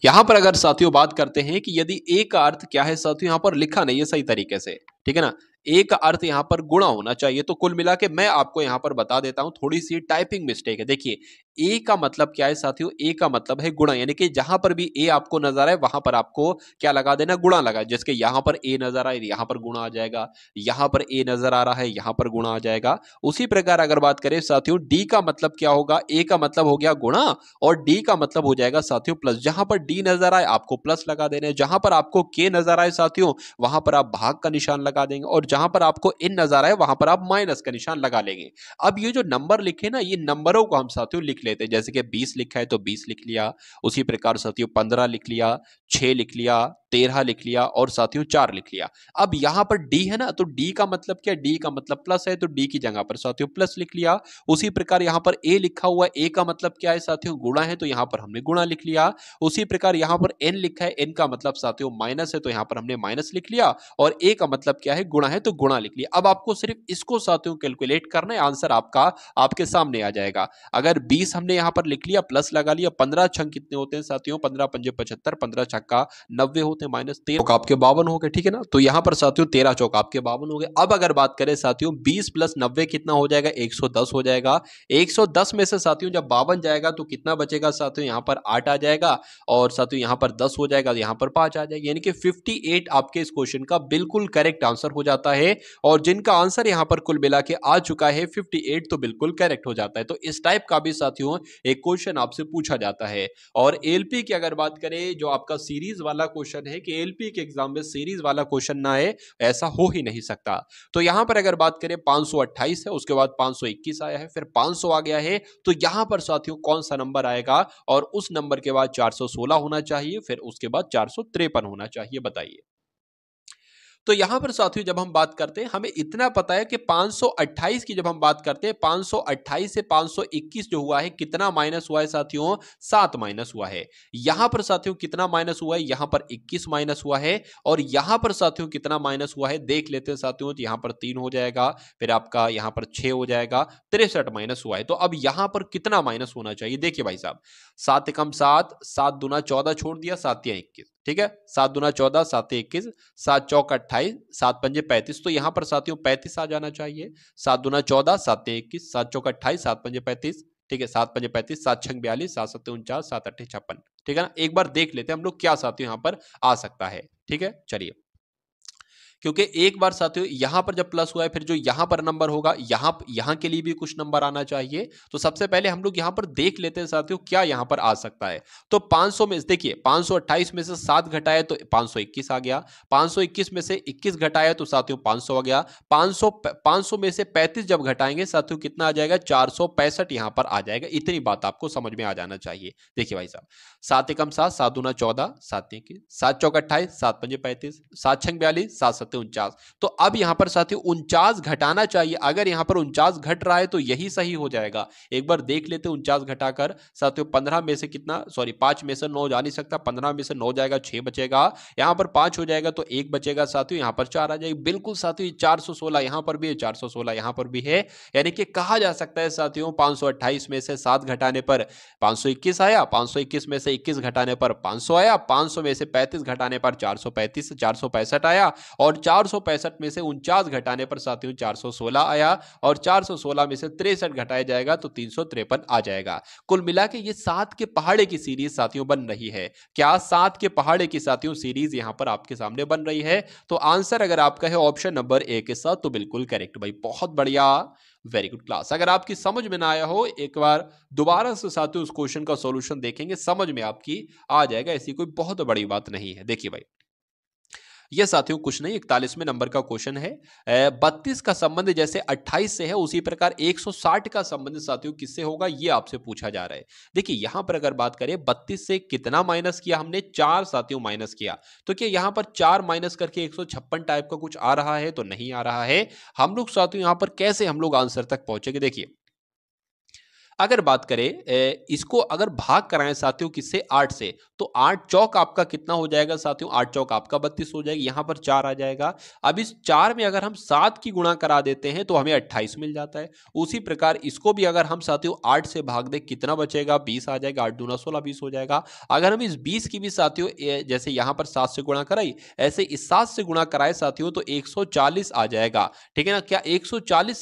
यहां पर अगर साथियों बात करते हैं कि यदि ए का अर्थ क्या है साथियों यहां पर लिखा नहीं है सही तरीके से ठीक है ना ए का अर्थ यहां पर गुणा होना चाहिए तो कुल मिला के मैं आपको यहाँ पर बता देता हूं थोड़ी सी टाइपिंग मिस्टेक है देखिए ए का मतलब क्या है साथियों ए का मतलब है गुणा यानी कि जहां पर भी ए आपको नजर आए वहां पर आपको क्या लगा देना गुणा लगा जिसके यहां पर ए नजर आए यहां पर गुणा आ जाएगा यहां पर ए नजर आ रहा है यहां पर गुणा आ जाएगा उसी प्रकार अगर बात करें साथियों डी का मतलब क्या होगा ए का मतलब हो गया गुणा और डी का मतलब हो जाएगा साथियों प्लस जहां पर डी नजर आए आपको प्लस लगा देना है जहां पर आपको के नजर आए साथियों वहां पर आप भाग का निशान लगा देंगे और जहां पर आपको इन नजर आए वहां पर आप माइनस का निशान लगा लेंगे अब ये जो नंबर लिखे ना ये नंबरों को हम साथियों लिख लेते जैसे कि बीस लिखा है तो बीस लिख लिया उसी प्रकार है पंद्रह लिख लिया छः लिख लिया तेरह लिख लिया और साथियों चार लिख लिया अब यहाँ पर डी है ना तो डी का मतलब क्या डी का मतलब प्लस है तो डी की जगह पर साथियों प्लस लिख लिया उसी प्रकार यहां पर ए लिखा हुआ ए का मतलब क्या है साथियों गुणा है तो यहां पर हमने गुणा लिख लिया उसी प्रकार यहां पर एन लिखा है एन का मतलब साथियों माइनस है तो यहां पर हमने माइनस लिख लिया और ए का मतलब क्या है गुणा है तो गुणा लिख लिया अब आपको सिर्फ इसको साथियों कैलकुलेट करना है आंसर आपका आपके सामने आ जाएगा अगर बीस हमने यहां पर लिख लिया प्लस लगा लिया पंद्रह छंग कितने होते हैं साथियों पंद्रह पंजे पचहत्तर पंद्रह छक्का नब्बे होते हैं हैं माइनस तेरह आपके बावन हो गए ठीक है ना तो यहाँ पर साथियों तेरह चौक आपके बावन हो गए अब अगर बात करें साथियों बीस प्लस नब्बे कितना हो जाएगा एक सौ दस हो जाएगा एक सौ दस में से साथियों जब बावन जाएगा तो कितना बचेगा साथियों यहाँ पर आठ आ जाएगा और साथियों यहाँ पर दस हो जाएगा तो यहाँ पर पाँच आ जाएगा यानी कि फिफ्टी एट आपके इस क्वेश्चन का बिल्कुल करेक्ट आंसर हो जाता है और जिनका आंसर यहाँ पर कुल मिला के आ चुका है फिफ्टी एट तो बिल्कुल करेक्ट हो जाता है तो इस टाइप का भी साथियों एक क्वेश्चन आपसे पूछा जाता है और एलपी की अगर बात करें जो आपका सीरीज वाला क्वेश्चन है हैं कि एलपी के एग्जाम में सीरीज वाला क्वेश्चन ना आए ऐसा हो ही नहीं सकता तो यहां पर अगर बात करें पांच है उसके बाद पांच आया है फिर पांच आ गया है तो यहां पर साथियों कौन सा नंबर आएगा और उस नंबर के बाद चार होना चाहिए फिर उसके बाद चार होना चाहिए बताइए तो यहां पर साथियों जब हम बात करते हैं हमें इतना पता है कि 528 की जब हम बात करते हैं 528 से 521 जो हुआ है कितना माइनस हुआ है साथियों सात माइनस हुआ है यहां पर साथियों कितना माइनस हुआ है यहां पर 21 माइनस हुआ है और यहां पर साथियों कितना माइनस हुआ है देख लेते हैं साथियों तो यहां पर तीन हो जाएगा फिर आपका यहां पर छह हो जाएगा तिरसठ माइनस हुआ है तो अब यहां पर कितना माइनस होना चाहिए देखिए भाई साहब सात कम सात सात दुना चौदह छोड़ दिया सात या इक्कीस ठीक है सात दुना चौदह सात इक्कीस सात चौक अट्ठाईस सात पंजे पैंतीस तो यहाँ पर साथियों पैंतीस आ जाना चाहिए सात दुना चौदह सात इक्कीस सात चौक अट्ठाईस सात पंजे पैंतीस ठीक है सात पंजे पैंतीस सात छंग बयालीस सात सत्य उनचास सात अट्ठे छप्पन ठीक है ना एक बार देख लेते हैं हम लोग क्या साथियों यहाँ पर आ सकता है ठीक है चलिए क्योंकि एक बार साथियों यहां पर जब प्लस हुआ है फिर जो यहां पर नंबर होगा यहां यहां के लिए भी कुछ नंबर आना चाहिए तो सबसे पहले हम लोग यहां पर देख लेते हैं साथियों क्या यहां पर आ सकता है तो 500 में देखिए 528 में से सात घटाया तो 521 आ गया 521 में से 21 घटाया तो साथियों 500 आ गया 500 500 में से 35 जब घटाएंगे साथियों कितना आ जाएगा चार सौ पैंसठ यहां पर आ जाएगा इतनी बात आपको समझ में आ जाना चाहिए देखिए भाई साहब सात एकम सात सात दुना चौदह सात सात चौक अट्ठाईस सात पंजे पैंतीस सात छंग बयालीस सात सकते हैं उनचास तो अब यहाँ पर साथियों उनचास घटाना चाहिए अगर यहाँ पर उनचास घट रहा है तो यही सही हो जाएगा एक बार देख लेते हैं उनचास घटाकर साथियों पंद्रह में से कितना सॉरी पांच में से नौ जा नहीं सकता पंद्रह में से नौ जाएगा छह बचेगा यहाँ पर पांच हो जाएगा तो एक बचेगा साथियों यहाँ पर चार आ जाएगी बिल्कुल साथियों चार सौ सोलह यहाँ पर भी है चार सौ सोलह यहाँ पर भी है यानी कि कहा जा सकता है साथियों पांच सौ अट्ठाईस में से सात घटाने पर पांच सौ इक्कीस आया पांच सौ इक्कीस में से इक्कीस घटाने पर पांच सौ आया पांच सौ में से पैंतीस घटाने पर चार सौ पैंतीस चार सौ पैंसठ आया और और चार में से उनचास घटाने पर साथियों 416 आया और 416 में से तिरसठ घटाया जाएगा तो तीन आ जाएगा कुल मिला के ये सात के पहाड़े की सीरीज साथियों बन रही है क्या सात के पहाड़े की साथियों सीरीज यहां पर आपके सामने बन रही है तो आंसर अगर आपका है ऑप्शन नंबर ए के साथ तो बिल्कुल करेक्ट भाई बहुत बढ़िया वेरी गुड क्लास अगर आपकी समझ में ना आया हो एक बार दोबारा से साथियों उस क्वेश्चन का सॉल्यूशन देखेंगे समझ में आपकी आ जाएगा ऐसी कोई बहुत बड़ी बात नहीं है देखिए भाई यह साथियों कुछ नहीं इकतालीसवें नंबर का क्वेश्चन है बत्तीस का संबंध जैसे अट्ठाईस से है उसी प्रकार 160 का संबंध साथियों किससे होगा ये आपसे पूछा जा रहा है देखिए यहां पर अगर बात करें बत्तीस से कितना माइनस किया हमने चार साथियों माइनस किया तो क्या यहां पर चार माइनस करके एक टाइप का कुछ आ रहा है तो नहीं आ रहा है हम लोग साथियों यहां पर कैसे हम लोग आंसर तक पहुंचेंगे देखिए अगर बात करें इसको अगर भाग कराएं साथियों किससे आठ से तो आठ चौक आपका कितना हो जाएगा साथियों आठ चौक आपका बत्तीस हो जाएगा यहां पर चार आ जाएगा अब इस चार में अगर हम सात की गुणा करा देते हैं तो हमें अट्ठाईस मिल जाता है उसी प्रकार इसको भी अगर हम साथियों आठ से भाग दे कितना बचेगा बीस आ जाएगा आठ दूना सोलह बीस हो जाएगा अगर हम इस बीस की भी साथियों जैसे यहां पर सात से गुणा कराई ऐसे इस सात से गुणा कराए साथियों तो एक आ जाएगा ठीक है ना क्या एक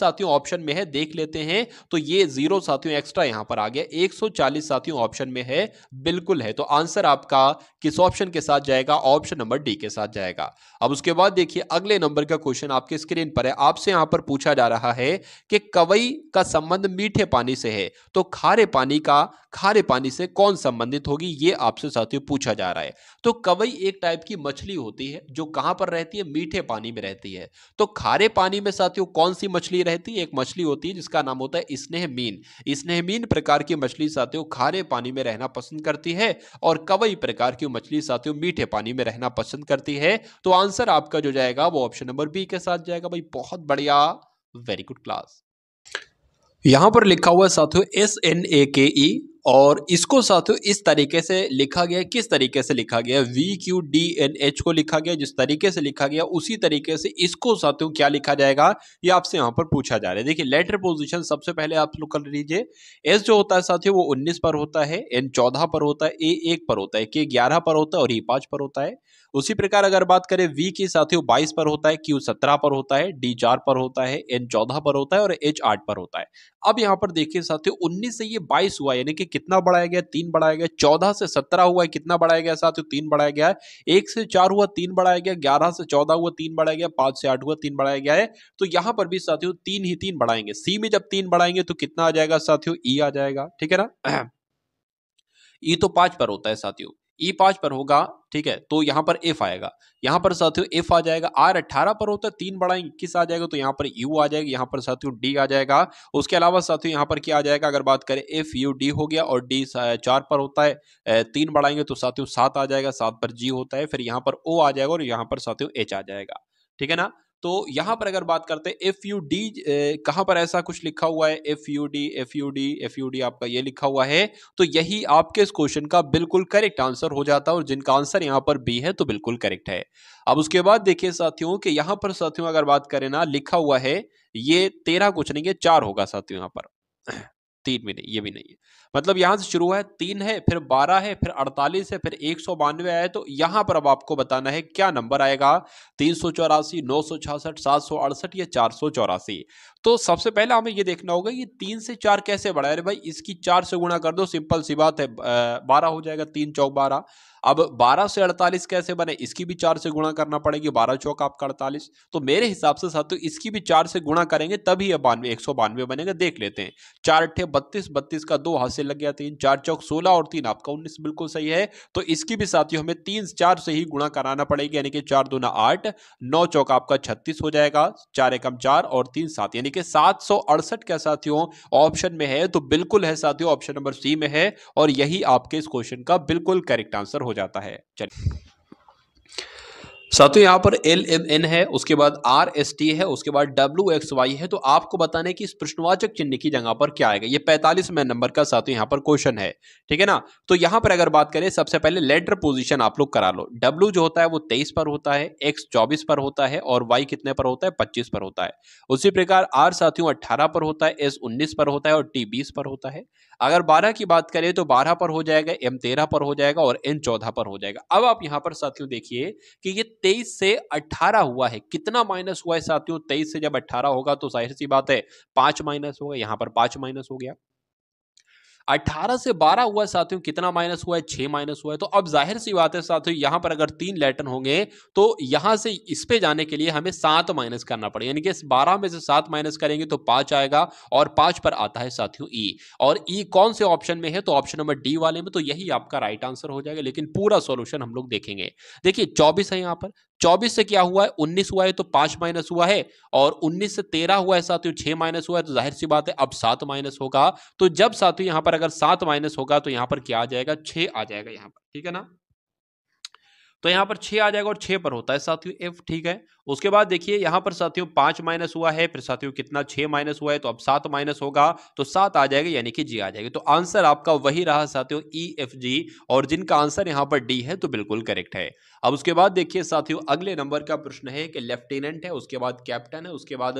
साथियों ऑप्शन में है देख लेते हैं तो ये जीरो साथियों एक्स्ट्रा यहां पर आ गया एक साथियों ऑप्शन में है बिल्कुल है तो आंसर आंसर आपका किस ऑप्शन के साथ जाएगा ऑप्शन नंबर डी के साथ जाएगा अब उसके बाद देखिए अगले नंबर का क्वेश्चन आपके स्क्रीन पर है आपसे यहां पर पूछा जा रहा है कि कवई का संबंध मीठे पानी से है तो खारे पानी का खारे पानी से कौन संबंधित होगी ये आपसे साथियों पूछा जा रहा है तो कवई एक टाइप की मछली होती है जो कहां पर रहती है मीठे पानी में रहती है तो खारे पानी में साथियों कौन सी मछली रहती है एक मछली होती है जिसका नाम होता है स्नेह मीन स्नेह मीन प्रकार की मछली साथियों खारे पानी में रहना पसंद करती है और कवई प्रकार की मछली साथियों मीठे पानी में रहना पसंद करती है तो आंसर आपका जो जाएगा वो ऑप्शन नंबर बी के साथ जाएगा भाई बहुत बढ़िया वेरी गुड क्लास यहां पर लिखा हुआ साथियों एस एन ए के ई और इसको साथियों इस तरीके से लिखा गया किस तरीके से लिखा गया V Q D N H को लिखा गया जिस तरीके से लिखा गया उसी तरीके से इसको साथियों क्या लिखा जाएगा ये आपसे यहाँ पर पूछा जा रहा है देखिए लेटर पोजिशन सबसे पहले आप लोग कर लीजिए एस जो होता है साथियों वो उन्नीस पर होता है एन चौदह पर होता है ए एक पर होता है के ग्यारह पर होता है और ई e पाँच पर होता है उसी प्रकार अगर बात करें वी की साथियों बाईस पर होता है क्यू सत्रह पर होता है डी चार पर होता है एन चौदह पर होता है और एच आठ पर होता है अब यहाँ पर देखिए साथियों उन्नीस से ये बाईस हुआ यानी कि कितना बढ़ाया गया तीन बढ़ाया गया चौदह से सत्रह हुआ है कितना बढ़ाया गया साथियों तीन बढ़ाया गया है एक से चार हुआ तीन बढ़ाया गया ग्यारह से चौदह हुआ तीन बढ़ाया गया पांच से आठ हुआ तीन बढ़ाया गया है तो यहाँ पर भी साथियों तीन ही तीन बढ़ाएंगे सी में जब तीन बढ़ाएंगे तो कितना आ जाएगा साथियों ई e आ जाएगा ठीक है ना ई e तो पांच पर होता है साथियों ई e पांच पर होगा ठीक है तो यहाँ पर एफ आएगा यहाँ पर साथियों एफ आ जाएगा आर अट्ठारह पर होता है तीन बड़ा इक्कीस आ जाएगा तो यहाँ पर यू आ जाएगा यहाँ पर साथियों डी आ जाएगा उसके अलावा साथियों यहाँ पर क्या आ जाएगा अगर बात करें एफ यू डी हो गया और डी चार पर होता है तीन बढ़ाएंगे तो साथियों सात आ जाएगा सात पर जी होता है फिर यहाँ पर ओ आ जाएगा और यहाँ पर साथियों एच आ जाएगा ठीक है ना तो यहाँ पर अगर बात करते हैं एफ यू डी कहाँ पर ऐसा कुछ लिखा हुआ है F U D F U D F U D आपका ये लिखा हुआ है तो यही आपके इस क्वेश्चन का बिल्कुल करेक्ट आंसर हो जाता है और जिनका आंसर यहाँ पर बी है तो बिल्कुल करेक्ट है अब उसके बाद देखिए साथियों कि यहाँ पर साथियों अगर बात करें ना लिखा हुआ है ये तेरह कुछ नहीं है चार होगा साथियों यहाँ पर तीन भी नहीं ये भी नहीं है मतलब यहाँ से शुरू है तीन है फिर बारह है फिर अड़तालीस है फिर एक सौ बानवे आया तो यहाँ पर अब आपको बताना है क्या नंबर आएगा तीन सौ चौरासी नौ सौ छियासठ सात सौ अड़सठ या चार सौ चौरासी तो सबसे पहले हमें ये देखना होगा ये तीन से चार कैसे बढ़ा अरे भाई इसकी चार से गुणा कर दो सिंपल सी बात है बारह हो जाएगा तीन चौक बारह अब 12 से 48 कैसे बने इसकी भी चार से गुणा करना पड़ेगी 12 चौक आपका 48 तो मेरे हिसाब से साथियों इसकी भी चार से गुणा करेंगे तभी ये बानवे एक बनेगा देख लेते हैं चार अट्ठे बत्तीस बत्तीस का दो हासिल से लग गया तीन चार चौक सोलह और तीन आपका उन्नीस बिल्कुल सही है तो इसकी भी साथियों हमें तीन चार से ही गुणा कराना पड़ेगा यानी कि चार दो ना आठ नौ चौक आपका छत्तीस हो जाएगा चार एकम चार और तीन सात यानी कि सात सौ अड़सठ का साथियों ऑप्शन में है तो बिल्कुल है साथियों ऑप्शन नंबर सी में है और यही आपके इस क्वेश्चन का बिल्कुल करेक्ट आंसर हो जाता है चलिए ही यहाँ पर एल एम एन है उसके बाद आर एस टी है उसके बाद डब्ल्यू एक्स वाई है तो आपको बताने की इस प्रश्नवाचक चिन्ह की जगह पर क्या आएगा ये पैंतालीसवें नंबर का ही यहाँ पर क्वेश्चन है ठीक है ना तो यहाँ पर अगर बात करें सबसे पहले लेटर पोजिशन आप लोग करा लो डब्ल्यू जो होता है वो तेईस पर होता है एक्स चौबीस पर होता है और वाई कितने पर होता है पच्चीस पर होता है उसी प्रकार आर साथियों अट्ठारह पर होता है एस उन्नीस पर होता है और टी बीस पर होता है अगर बारह की बात करें तो बारह पर हो जाएगा एम तेरह पर हो जाएगा और एन चौदह पर हो जाएगा अब आप यहाँ पर साथियों देखिए कि ये तेईस से अठारह हुआ है कितना माइनस हुआ है साथियों तेईस से जब अट्ठारह होगा तो जाहिर सी बात है पांच माइनस होगा यहां पर पांच माइनस हो गया 18 से 12 हुआ है साथियों कितना माइनस हुआ है 6 माइनस हुआ है तो अब जाहिर सी बात है साथियों यहां पर अगर तीन लेटर होंगे तो यहां से इस पे जाने के लिए हमें सात माइनस करना पड़ेगा यानी कि बारह में से सात माइनस करेंगे तो पांच आएगा और पांच पर आता है साथियों ई e। और ई e कौन से ऑप्शन में है तो ऑप्शन नंबर डी वाले में तो यही आपका राइट आंसर हो जाएगा लेकिन पूरा सोल्यूशन हम लोग देखेंगे देखिए चौबीस है यहां पर चौबीस से क्या हुआ है उन्नीस हुआ है तो पांच माइनस हुआ है और उन्नीस से तेरह हुआ है साथियों छह माइनस हुआ है तो जाहिर सी बात है अब सात माइनस होगा तो जब साथियों यहां पर अगर सात माइनस होगा तो यहां पर क्या आ जाएगा 6 आ जाएगा यहां पर ठीक है ना तो यहां पर 6 आ जाएगा और छह पर होता है साथियों एफ ठीक है उसके बाद देखिए यहाँ पर साथियों पांच माइनस हुआ है फिर साथियों कितना छह माइनस हुआ है तो अब सात माइनस होगा तो सात आ जाएगा यानी कि जी आ जाएगी तो आंसर आपका वही रहा साथियों ई एफ जी और जिनका आंसर यहां पर डी है तो बिल्कुल करेक्ट है अब उसके बाद देखिए साथियों अगले नंबर का प्रश्न है कि लेफ्टिनेंट है उसके बाद कैप्टन है उसके बाद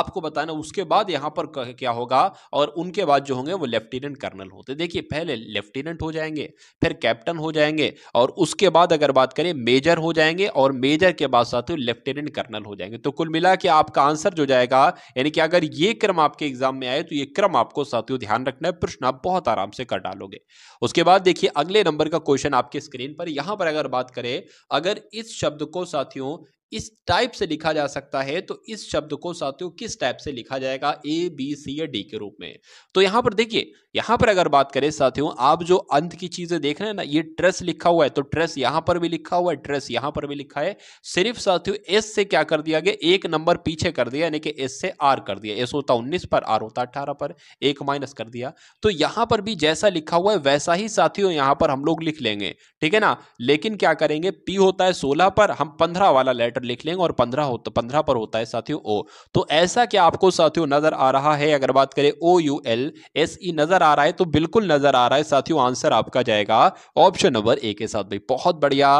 आपको बताना उसके बाद यहाँ पर क्या होगा और उनके बाद जो होंगे वो लेफ्टिनेंट कर्नल होते देखिए पहले लेफ्टिनेंट हो जाएंगे फिर कैप्टन हो जाएंगे और उसके बाद अगर बात करें मेजर हो जाएंगे और मेजर के बाद साथियों लेफ्टिनेंट कर्नल हो जाएंगे तो कुल मिला के आपका आंसर जो जाएगा यानी कि अगर ये क्रम आपके एग्जाम में आए तो ये क्रम आपको साथियों ध्यान रखना है प्रश्न आप बहुत आराम से कर डालोगे उसके बाद देखिए अगले नंबर का क्वेश्चन आपके स्क्रीन पर यहां पर अगर बात करें अगर इस शब्द को साथियों इस टाइप से लिखा जा सकता है तो इस शब्द को साथियों किस टाइप से लिखा जाएगा ए बी सी या डी के रूप में तो यहां पर देखिए यहां पर अगर बात करें साथियों आप जो अंत की चीजें देख रहे हैं ना ये ट्रेस लिखा हुआ है तो ट्रेस यहां पर भी लिखा हुआ है ट्रेस यहां पर भी लिखा है सिर्फ साथियों एस से क्या कर दिया गया एक नंबर पीछे कर दिया यानी कि एस से आर कर दिया एस होता उन्नीस पर आर होता अठारह पर एक माइनस कर दिया तो यहां पर भी जैसा लिखा हुआ है वैसा ही साथियों यहां पर हम लोग लिख लेंगे ठीक है ना लेकिन क्या करेंगे पी होता है सोलह पर हम पंद्रह वाला लेटर लिख लेंगे और पंद्रह होता पंद्रह पर होता है साथियों ओ तो ऐसा क्या आपको साथियों नजर आ रहा है अगर बात करें O U L S E नजर आ रहा है तो बिल्कुल नजर आ रहा है साथियों आंसर आपका जाएगा ऑप्शन नंबर ए के साथ भाई बहुत बढ़िया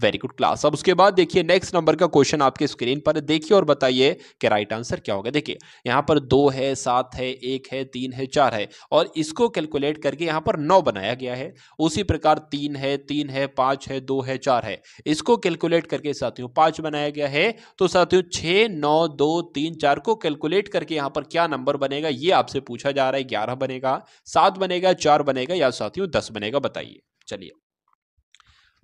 वेरी गुड क्लास अब उसके बाद देखिए नेक्स्ट नंबर का क्वेश्चन आपके स्क्रीन पर देखिए और बताइए कि राइट आंसर क्या होगा देखिए यहाँ पर दो है सात है एक है तीन है चार है और इसको कैलकुलेट करके यहाँ पर नौ बनाया गया है उसी प्रकार तीन है तीन है पाँच है दो है चार है इसको कैलकुलेट करके साथियों पाँच बनाया गया है तो साथियों छः नौ दो तीन चार को कैलकुलेट करके यहाँ पर क्या नंबर बनेगा ये आपसे पूछा जा रहा है ग्यारह बनेगा सात बनेगा चार बनेगा या साथियों दस बनेगा बताइए चलिए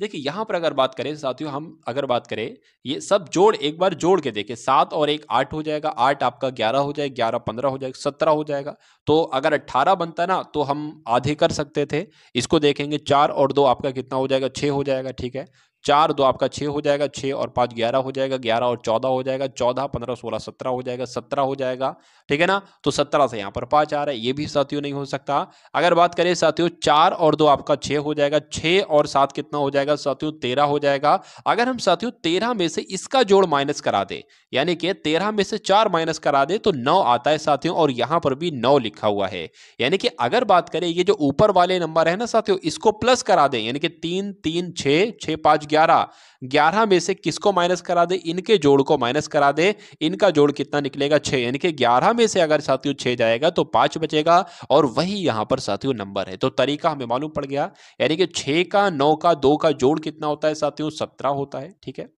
देखिए यहाँ पर अगर बात करें साथियों हम अगर बात करें ये सब जोड़ एक बार जोड़ के देखें सात और एक आठ हो जाएगा आठ आपका ग्यारह हो जाएगा ग्यारह पंद्रह हो जाएगा सत्रह हो जाएगा तो अगर अट्ठारह बनता ना तो हम आधे कर सकते थे इसको देखेंगे चार और दो आपका कितना हो जाएगा छः हो जाएगा ठीक है चार दो आपका छः हो जाएगा छः और पाँच ग्यारह हो जाएगा ग्यारह और चौदह हो जाएगा चौदह पंद्रह सोलह सत्रह हो जाएगा सत्रह हो जाएगा ठीक है ना तो सत्रह से यहाँ पर पाँच आ रहा है ये भी साथियों नहीं हो सकता अगर बात करें साथियों चार और दो आपका छः हो जाएगा छः और सात कितना हो जाएगा साथियों तेरह हो जाएगा अगर हम साथियों तेरह में से इसका जोड़ माइनस करा दे यानी कि तेरह में से चार माइनस करा दे तो नौ आता है साथियों और यहाँ पर भी नौ लिखा हुआ है यानी कि अगर बात करें ये जो ऊपर वाले नंबर है ना साथियों इसको प्लस करा दें यानी कि तीन तीन छः छः पाँच ग्यारह ग्यारह में से किसको माइनस करा दे इनके जोड़ को माइनस करा दे इनका जोड़ कितना निकलेगा छः यानी कि ग्यारह में से अगर साथियों छः जाएगा तो पाँच बचेगा और वही यहाँ पर साथियों नंबर है तो तरीका हमें मालूम पड़ गया यानी कि छः का नौ का दो का जोड़ कितना होता है साथियों सत्रह होता है ठीक है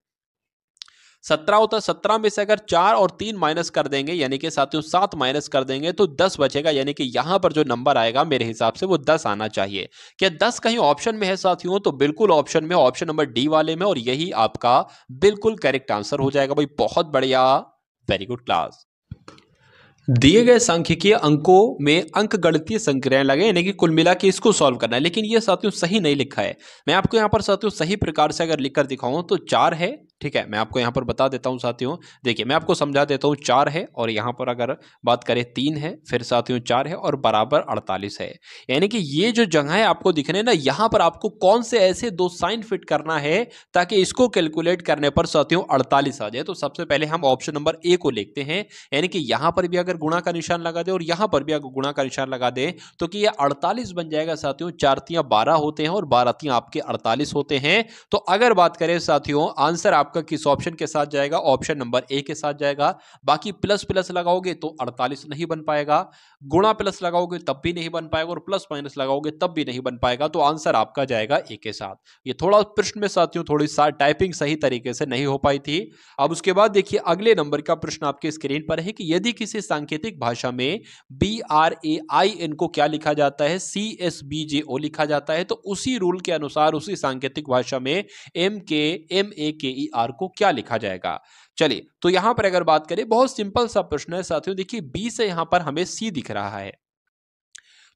सत्रह होता है सत्रह में से अगर चार और तीन माइनस कर देंगे यानी कि साथियों सात माइनस कर देंगे तो दस बचेगा यानी कि यहां पर जो नंबर आएगा मेरे हिसाब से वो दस आना चाहिए क्या दस कहीं ऑप्शन में है साथियों तो बिल्कुल ऑप्शन में ऑप्शन नंबर डी वाले में और यही आपका बिल्कुल करेक्ट आंसर हो जाएगा भाई बहुत बढ़िया वेरी गुड क्लास दिए गए सांख्यिकीय अंकों में अंक गणतीय संक्रियाएं लगे यानी कि कुल मिला के इसको सॉल्व करना है लेकिन ये साथियों सही नहीं लिखा है मैं आपको यहाँ पर साथियों सही प्रकार से अगर लिखकर दिखाऊं तो चार है ठीक है मैं आपको यहाँ पर बता देता हूँ साथियों देखिए मैं आपको समझा देता हूँ चार है और यहाँ पर अगर बात करें तीन है फिर साथियों चार है और बराबर अड़तालीस है यानी कि ये जो जगह है आपको दिख रहे हैं ना यहाँ पर आपको कौन से ऐसे दो साइन फिट करना है ताकि इसको कैलकुलेट करने पर साथियों अड़तालीस आ जाए तो सबसे पहले हम ऑप्शन नंबर ए को लिखते हैं यानी कि यहाँ पर भी अगर गुणा का निशान लगा दे और यहाँ पर भी अगर गुणा का निशान लगा दे तो कि यह अड़तालीस बन जाएगा साथियों चारतियाँ बारह होते हैं और बारहतियाँ आपके अड़तालीस होते हैं तो अगर बात करें साथियों आंसर आप आपका किस ऑप्शन के साथ जाएगा ऑप्शन नंबर ए के साथ जाएगा बाकी प्लस प्लस लगाओगे तो 48 नहीं बन पाएगा गुणा प्लस लगाओगे तब भी नहीं बन पाएगा और प्लस माइनस लगाओगे तब भी नहीं बन पाएगा तो आंसर आपका जाएगा ए के साथ ये थोड़ा प्रश्न में साथियों थोड़ी सा टाइपिंग सही तरीके से नहीं हो पाई थी अब उसके बाद देखिए अगले नंबर का प्रश्न आपके स्क्रीन पर है कि यदि किसी सांकेतिक भाषा में B R A I N को क्या लिखा जाता है सी एस बी जे ओ लिखा जाता है तो उसी रूल के अनुसार उसी सांकेतिक भाषा में एम के एम ए के ई आर को क्या लिखा जाएगा चलिए तो यहां पर अगर बात करें बहुत सिंपल सा प्रश्न है साथियों देखिए बी से यहां पर हमें सी दिख रहा है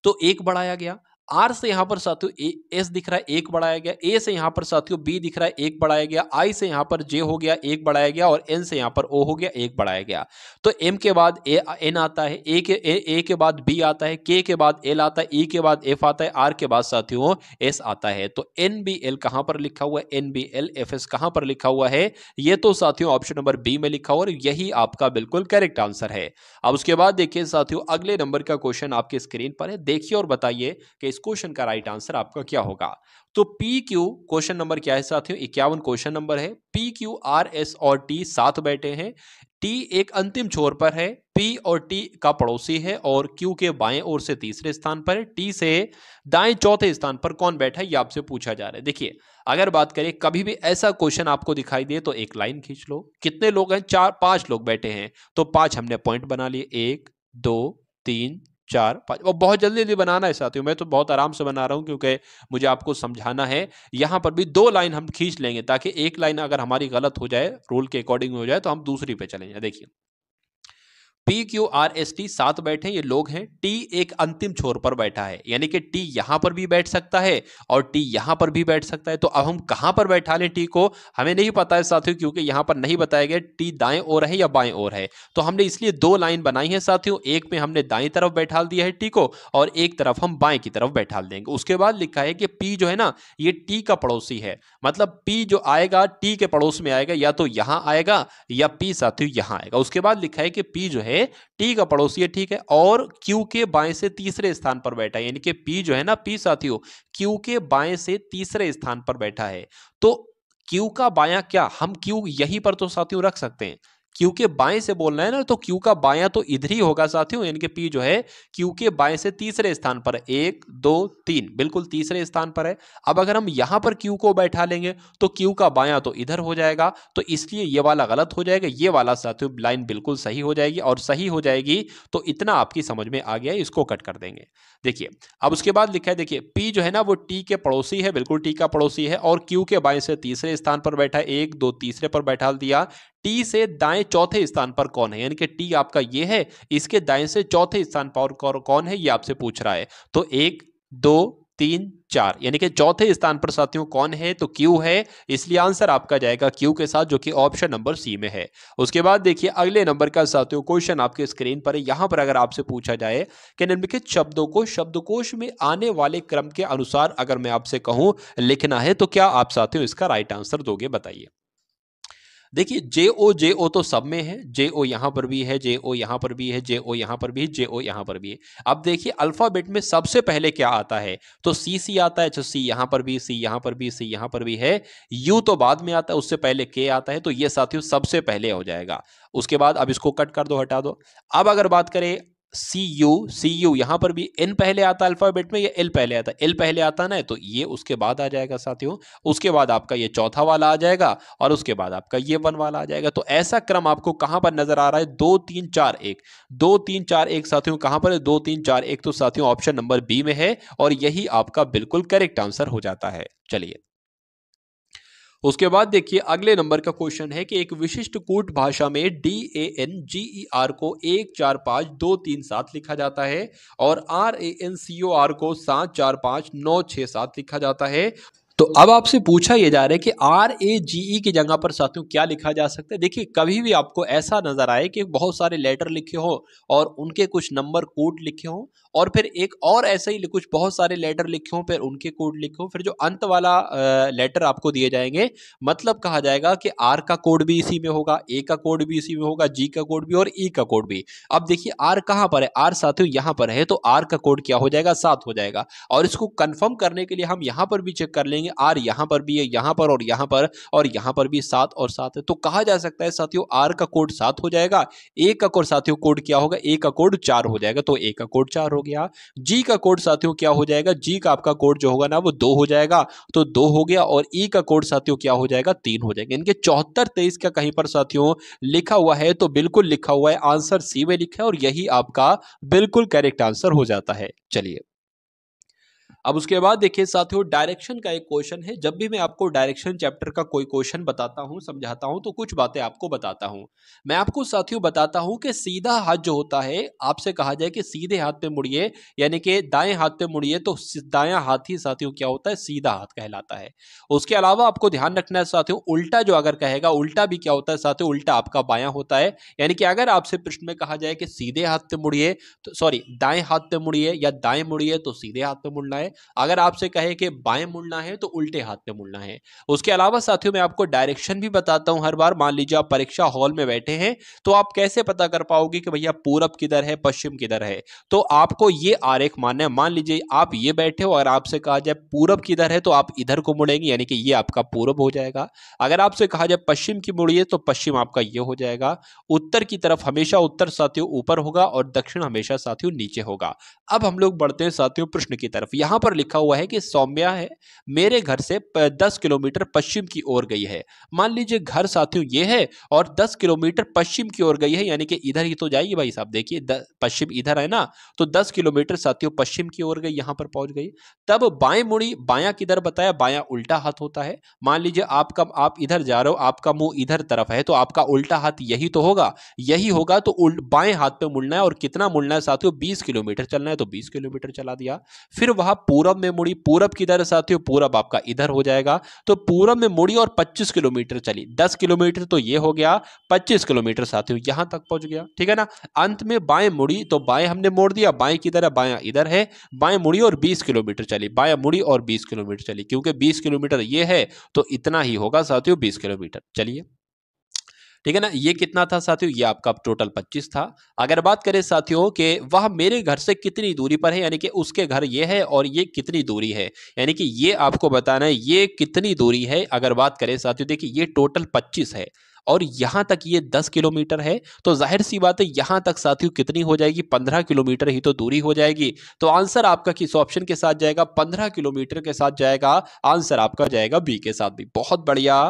तो एक बढ़ाया गया आर से यहाँ पर साथियों एस दिख रहा है एक बढ़ाया गया ए से यहाँ पर साथियों बी दिख रहा है एक बढ़ाया गया आई से यहाँ पर जे हो गया एक बढ़ाया गया और एन से यहाँ पर ओ हो गया एक बढ़ाया गया तो एम के बाद ए एन आता है ए के ए, के बाद बी आता है के के बाद एल आता है ई के बाद एफ आता है आर के बाद साथियों एस आता है तो एन बी एल कहाँ पर लिखा हुआ है N B L F S कहाँ पर लिखा हुआ है ये तो साथियों ऑप्शन नंबर बी में लिखा हुआ और यही आपका बिल्कुल करेक्ट आंसर है अब उसके बाद देखिए साथियों अगले नंबर का क्वेश्चन आपके स्क्रीन पर है देखिए और बताइए कि इस क्वेश्चन का राइट आंसर आपका क्या होगा तो पी क्यू क्वेश्चन नंबर क्या है साथियों इक्यावन क्वेश्चन नंबर है पी क्यू आर एस और टी साथ बैठे हैं टी एक अंतिम छोर पर है पी और टी का पड़ोसी है और क्यू के बाएं ओर से तीसरे स्थान पर है टी से दाएं चौथे स्थान पर कौन बैठा है ये आपसे पूछा जा रहा है देखिए अगर बात करें कभी भी ऐसा क्वेश्चन आपको दिखाई दे तो एक लाइन खींच लो कितने लोग हैं चार पांच लोग बैठे हैं तो पांच हमने पॉइंट बना लिए एक दो तीन चार पाँच और बहुत जल्दी जल्दी बनाना है साथियों मैं तो बहुत आराम से बना रहा हूँ क्योंकि मुझे आपको समझाना है यहाँ पर भी दो लाइन हम खींच लेंगे ताकि एक लाइन अगर हमारी गलत हो जाए रूल के अकॉर्डिंग हो जाए तो हम दूसरी पे चले देखिए P Q R S T सात बैठे ये लोग हैं टी एक अंतिम छोर पर बैठा है यानी कि टी यहां पर भी बैठ सकता है और टी यहां पर भी बैठ सकता है तो अब हम कहां पर बैठा लें टी को हमें नहीं पता है साथियों क्योंकि यहां पर नहीं बताया गया टी दाएं ओर है या बाएं ओर है तो हमने इसलिए दो लाइन बनाई है साथियों एक में हमने दाएं तरफ बैठा दिया है टी को और एक तरफ हम बाएं की तरफ बैठा देंगे उसके बाद लिखा है कि पी जो है ना ये टी का पड़ोसी है मतलब पी जो आएगा टी के पड़ोस में आएगा या तो यहां आएगा या पी साथियों यहां आएगा उसके बाद लिखा है कि पी जो है है टी का पड़ोसी है ठीक है और क्यू के बाएं से तीसरे स्थान पर बैठा है यानी कि पी जो है ना पी साथियों क्यू के बाएं से तीसरे स्थान पर बैठा है तो क्यू का बाया क्या हम क्यू यहीं पर तो साथियों रख सकते हैं क्यू के बाएं से बोलना है ना तो क्यू का बाया तो इधर ही होगा साथियों यानी कि पी जो है क्यू के बाएं से तीसरे स्थान पर है एक दो तीन बिल्कुल तीसरे स्थान पर है अब अगर हम यहां पर क्यू को बैठा लेंगे तो क्यू का बाया तो इधर हो जाएगा तो इसलिए ये वाला गलत हो जाएगा ये वाला साथियों लाइन बिल्कुल सही हो जाएगी और सही हो जाएगी तो इतना आपकी समझ में आ गया इसको कट कर देंगे देखिए अब उसके बाद लिखा है देखिए पी जो है ना वो टी के पड़ोसी है बिल्कुल टी का पड़ोसी है और क्यू के बाएं से तीसरे स्थान पर बैठा है एक दो तीसरे पर बैठा दिया टी से दाएं दाएं चौथे स्थान पर कौन है यानी कि टी आपका ये है इसके दाएं से चौथे स्थान पर कौन है ये आपसे पूछ रहा है तो एक दो तीन चार यानी कि चौथे स्थान पर साथियों कौन है तो क्यू है इसलिए आंसर आपका जाएगा क्यू के साथ जो कि ऑप्शन नंबर सी में है उसके बाद देखिए अगले नंबर का साथियों क्वेश्चन आपके स्क्रीन पर है यहां पर अगर आपसे पूछा जाए कि निम्नलिखित शब्दों को शब्दकोश में आने वाले क्रम के अनुसार अगर मैं आपसे कहूं लिखना है तो क्या आप साथियों इसका राइट आंसर दोगे बताइए देखिए जे ओ जे ओ तो सब में है जे ओ यहाँ पर भी है जे ओ यहाँ पर भी है जे ओ यहाँ पर भी है जे ओ यहाँ पर भी है अब देखिए अल्फ़ाबेट में सबसे पहले क्या आता है तो सी सी आता है अच्छा सी यहाँ पर भी सी यहाँ पर भी सी यहाँ पर भी है यू तो बाद में आता है उससे पहले के आता है तो ये साथियों सबसे पहले हो जाएगा उसके बाद अब इसको कट कर दो हटा दो अब अगर बात करें सी यू सी यू यहाँ पर भी एन पहले आता अल्फ़ाबेट में या एल पहले आता एल पहले आता ना तो ये उसके बाद आ जाएगा साथियों उसके बाद आपका ये चौथा वाला आ जाएगा और उसके बाद आपका ये वन वाला आ जाएगा तो ऐसा क्रम आपको कहाँ पर नज़र आ रहा है दो तीन चार एक दो तीन चार एक साथियों कहाँ पर है दो तीन चार एक तो साथियों ऑप्शन नंबर बी में है और यही आपका बिल्कुल करेक्ट आंसर हो जाता है चलिए उसके बाद देखिए अगले नंबर का क्वेश्चन है कि एक विशिष्ट कूट भाषा में D A N G E R को एक चार पाँच दो तीन सात लिखा जाता है और R A N C O R को सात चार पाँच नौ छः सात लिखा जाता है तो अब आपसे पूछा यह जा रहा है कि आर ए जी ई की जगह पर साथियों क्या लिखा जा सकता है देखिए कभी भी आपको ऐसा नज़र आए कि बहुत सारे लेटर लिखे हो और उनके कुछ नंबर कोड लिखे हों और फिर एक और ऐसे ही कुछ बहुत सारे लेटर लिखे हों फिर उनके कोड लिखे हो फिर जो अंत वाला लेटर आपको दिए जाएंगे मतलब कहा जाएगा कि आर का कोड भी इसी में होगा ए का कोड भी इसी में होगा जी का कोड भी और ई e का कोड भी अब देखिए आर कहाँ पर है आर साथियों यहाँ पर है तो आर का कोड क्या हो जाएगा सात हो जाएगा और इसको कन्फर्म करने के लिए हम यहाँ पर भी चेक कर लेंगे देखेंगे आर यहां पर भी है यहां पर और यहां पर और यहां पर भी सात और सात है तो कहा जा सकता है साथियों आर का कोड सात हो जाएगा ए का कोड साथियों कोड क्या होगा ए का कोड चार हो जाएगा तो ए का कोड चार हो गया जी का कोड साथियों क्या हो जाएगा जी का आपका कोड जो होगा ना वो दो हो जाएगा तो दो हो गया और ई का कोड साथियों क्या हो जाएगा तीन हो जाएगा इनके चौहत्तर तेईस का कहीं पर साथियों लिखा हुआ है तो बिल्कुल लिखा हुआ है आंसर सी में लिखा है और यही आपका बिल्कुल करेक्ट आंसर हो जाता है चलिए अब उसके बाद देखिए साथियों डायरेक्शन का एक क्वेश्चन है जब भी मैं आपको डायरेक्शन चैप्टर का कोई क्वेश्चन बताता हूँ समझाता हूँ तो कुछ बातें आपको बताता हूँ मैं आपको साथियों बताता हूँ कि सीधा हाथ जो होता है आपसे कहा जाए कि सीधे हाथ पे मुड़िए यानी कि दाएं हाथ पे मुड़िए तो दाया हाथ ही साथियों क्या होता है सीधा हाथ कहलाता है उसके अलावा आपको ध्यान रखना है साथियों उल्टा जो अगर कहेगा उल्टा भी क्या होता है साथियों उल्टा आपका बाया होता है यानी कि अगर आपसे प्रश्न में कहा जाए कि सीधे हाथ पे मुड़िए तो सॉरी दाएं हाथ पे मुड़िए या दाएं मुड़िए तो सीधे हाथ पे मुड़ना है अगर आपसे कहे कि बाएं मुड़ना है तो उल्टे हाथ में मुड़ना है उसके अलावा साथियों मैं आपको डायरेक्शन भी बताता हूं हर बार मान लीजिए आप परीक्षा हॉल में बैठे हैं तो आप कैसे पता कर पाओगे कि भैया पूरब किधर है पश्चिम किधर है तो आपको ये आरेख मानना है मान लीजिए आप ये बैठे हो अगर आपसे कहा जाए पूरब किधर है तो आप इधर को मुड़ेंगे यानी कि ये आपका पूरब हो जाएगा अगर आपसे कहा जाए पश्चिम की मुड़िए तो पश्चिम आपका ये हो जाएगा उत्तर की तरफ हमेशा उत्तर साथियों ऊपर होगा और दक्षिण हमेशा साथियों नीचे होगा अब हम लोग बढ़ते हैं साथियों प्रश्न की तरफ यहां पर लिखा हुआ है कि सौम्या है मेरे घर से दस किलोमीटर पश्चिम की ओर गई है मान लीजिए घर साथियों ये है और दस किलोमीटर पश्चिम की ओर गई है यानी कि इधर ही तो जाएगी भाई साहब देखिए पश्चिम इधर है ना तो दस किलोमीटर साथियों पश्चिम की ओर गई यहाँ पर पहुंच गई तब बाएं मुड़ी बाया किधर बताया बाया उल्टा हाथ होता है मान लीजिए आपका आप इधर जा रहे हो आपका मुंह इधर तरफ है तो आपका उल्टा हाथ यही तो होगा यही होगा तो बाएं हाथ पे मुड़ना है और कितना मुड़ना है साथियों बीस किलोमीटर चलना है तो बीस किलोमीटर चला दिया फिर वहां पूरब में मुड़ी पूरब किधर साथियों पूरब आपका इधर हो जाएगा तो पूरब में मुड़ी और 25 किलोमीटर चली 10 किलोमीटर तो ये हो गया 25 किलोमीटर साथियों यहां तक पहुंच गया ठीक है ना अंत में बाएं मुड़ी तो बाएं हमने मोड़ दिया बाएं किधर है बाया इधर है बाएं मुड़ी और बीस किलोमीटर चली बाया मुड़ी और बीस किलोमीटर चली क्योंकि बीस किलोमीटर ये है तो इतना ही होगा साथियों बीस किलोमीटर चलिए ठीक है ना ये कितना था साथियों ये आपका टोटल 25 था अगर बात करें साथियों कि वह मेरे घर से कितनी दूरी पर है यानी कि उसके घर ये है और ये कितनी दूरी है यानी कि ये आपको बताना है ये कितनी दूरी है अगर बात करें साथियों देखिए ये टोटल पच्चीस है और यहाँ तक ये दस किलोमीटर है तो जाहिर सी बात है यहाँ तक साथियों कितनी हो जाएगी पंद्रह किलोमीटर ही तो दूरी हो जाएगी तो आंसर आपका किस ऑप्शन के साथ जाएगा पंद्रह किलोमीटर के साथ जाएगा आंसर आपका जाएगा बी के साथ भी बहुत बढ़िया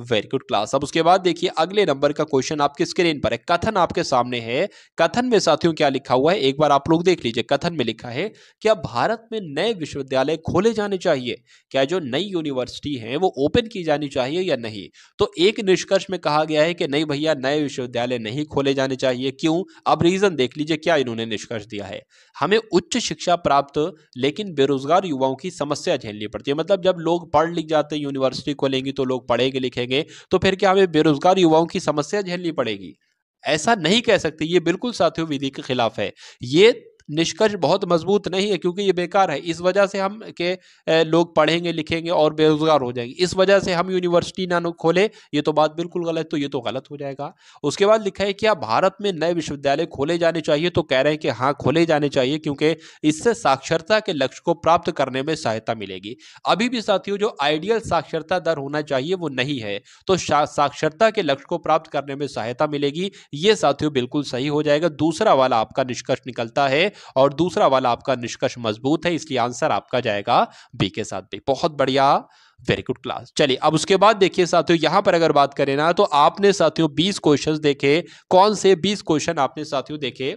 वेरी गुड क्लास अब उसके बाद देखिए अगले नंबर का क्वेश्चन आपके स्क्रीन पर है कथन आपके सामने है कथन में साथियों क्या लिखा हुआ है एक बार आप लोग देख लीजिए कथन में लिखा है क्या भारत में नए विश्वविद्यालय खोले जाने चाहिए क्या जो नई यूनिवर्सिटी है वो ओपन की जानी चाहिए या नहीं तो एक निष्कर्ष में कहा गया है कि नहीं भैया नए विश्वविद्यालय नहीं खोले जाने चाहिए क्यों अब रीजन देख लीजिए क्या इन्होंने निष्कर्ष दिया है हमें उच्च शिक्षा प्राप्त लेकिन बेरोजगार युवाओं की समस्या झेलनी पड़ती है मतलब जब लोग पढ़ लिख जाते हैं यूनिवर्सिटी खोलेंगी तो लोग पढ़ेंगे लिखेंगे करेंगे तो फिर क्या हमें बेरोजगार युवाओं की समस्या झेलनी पड़ेगी ऐसा नहीं कह सकते ये बिल्कुल साथियों विधि के खिलाफ है ये निष्कर्ष बहुत मजबूत नहीं है क्योंकि ये बेकार है इस वजह से हम के लोग पढ़ेंगे लिखेंगे और बेरोजगार हो जाएंगे इस वजह से हम यूनिवर्सिटी ना खोले ये तो बात बिल्कुल गलत तो ये तो गलत हो जाएगा उसके बाद लिखा है क्या भारत में नए विश्वविद्यालय खोले जाने चाहिए तो कह रहे हैं कि हाँ खोले जाने चाहिए क्योंकि इससे साक्षरता के लक्ष्य को प्राप्त करने में सहायता मिलेगी अभी भी साथियों जो आइडियल साक्षरता दर होना चाहिए वो नहीं है तो साक्षरता के लक्ष्य को प्राप्त करने में सहायता मिलेगी ये साथियों बिल्कुल सही हो जाएगा दूसरा वाला आपका निष्कर्ष निकलता है और दूसरा वाला आपका निष्कर्ष मजबूत है इसलिए आंसर आपका जाएगा बी के साथ बी बहुत बढ़िया वेरी गुड क्लास चलिए अब उसके बाद देखिए साथियों यहां पर अगर बात करें ना तो आपने साथियों बीस क्वेश्चन देखे कौन से बीस क्वेश्चन आपने साथियों देखे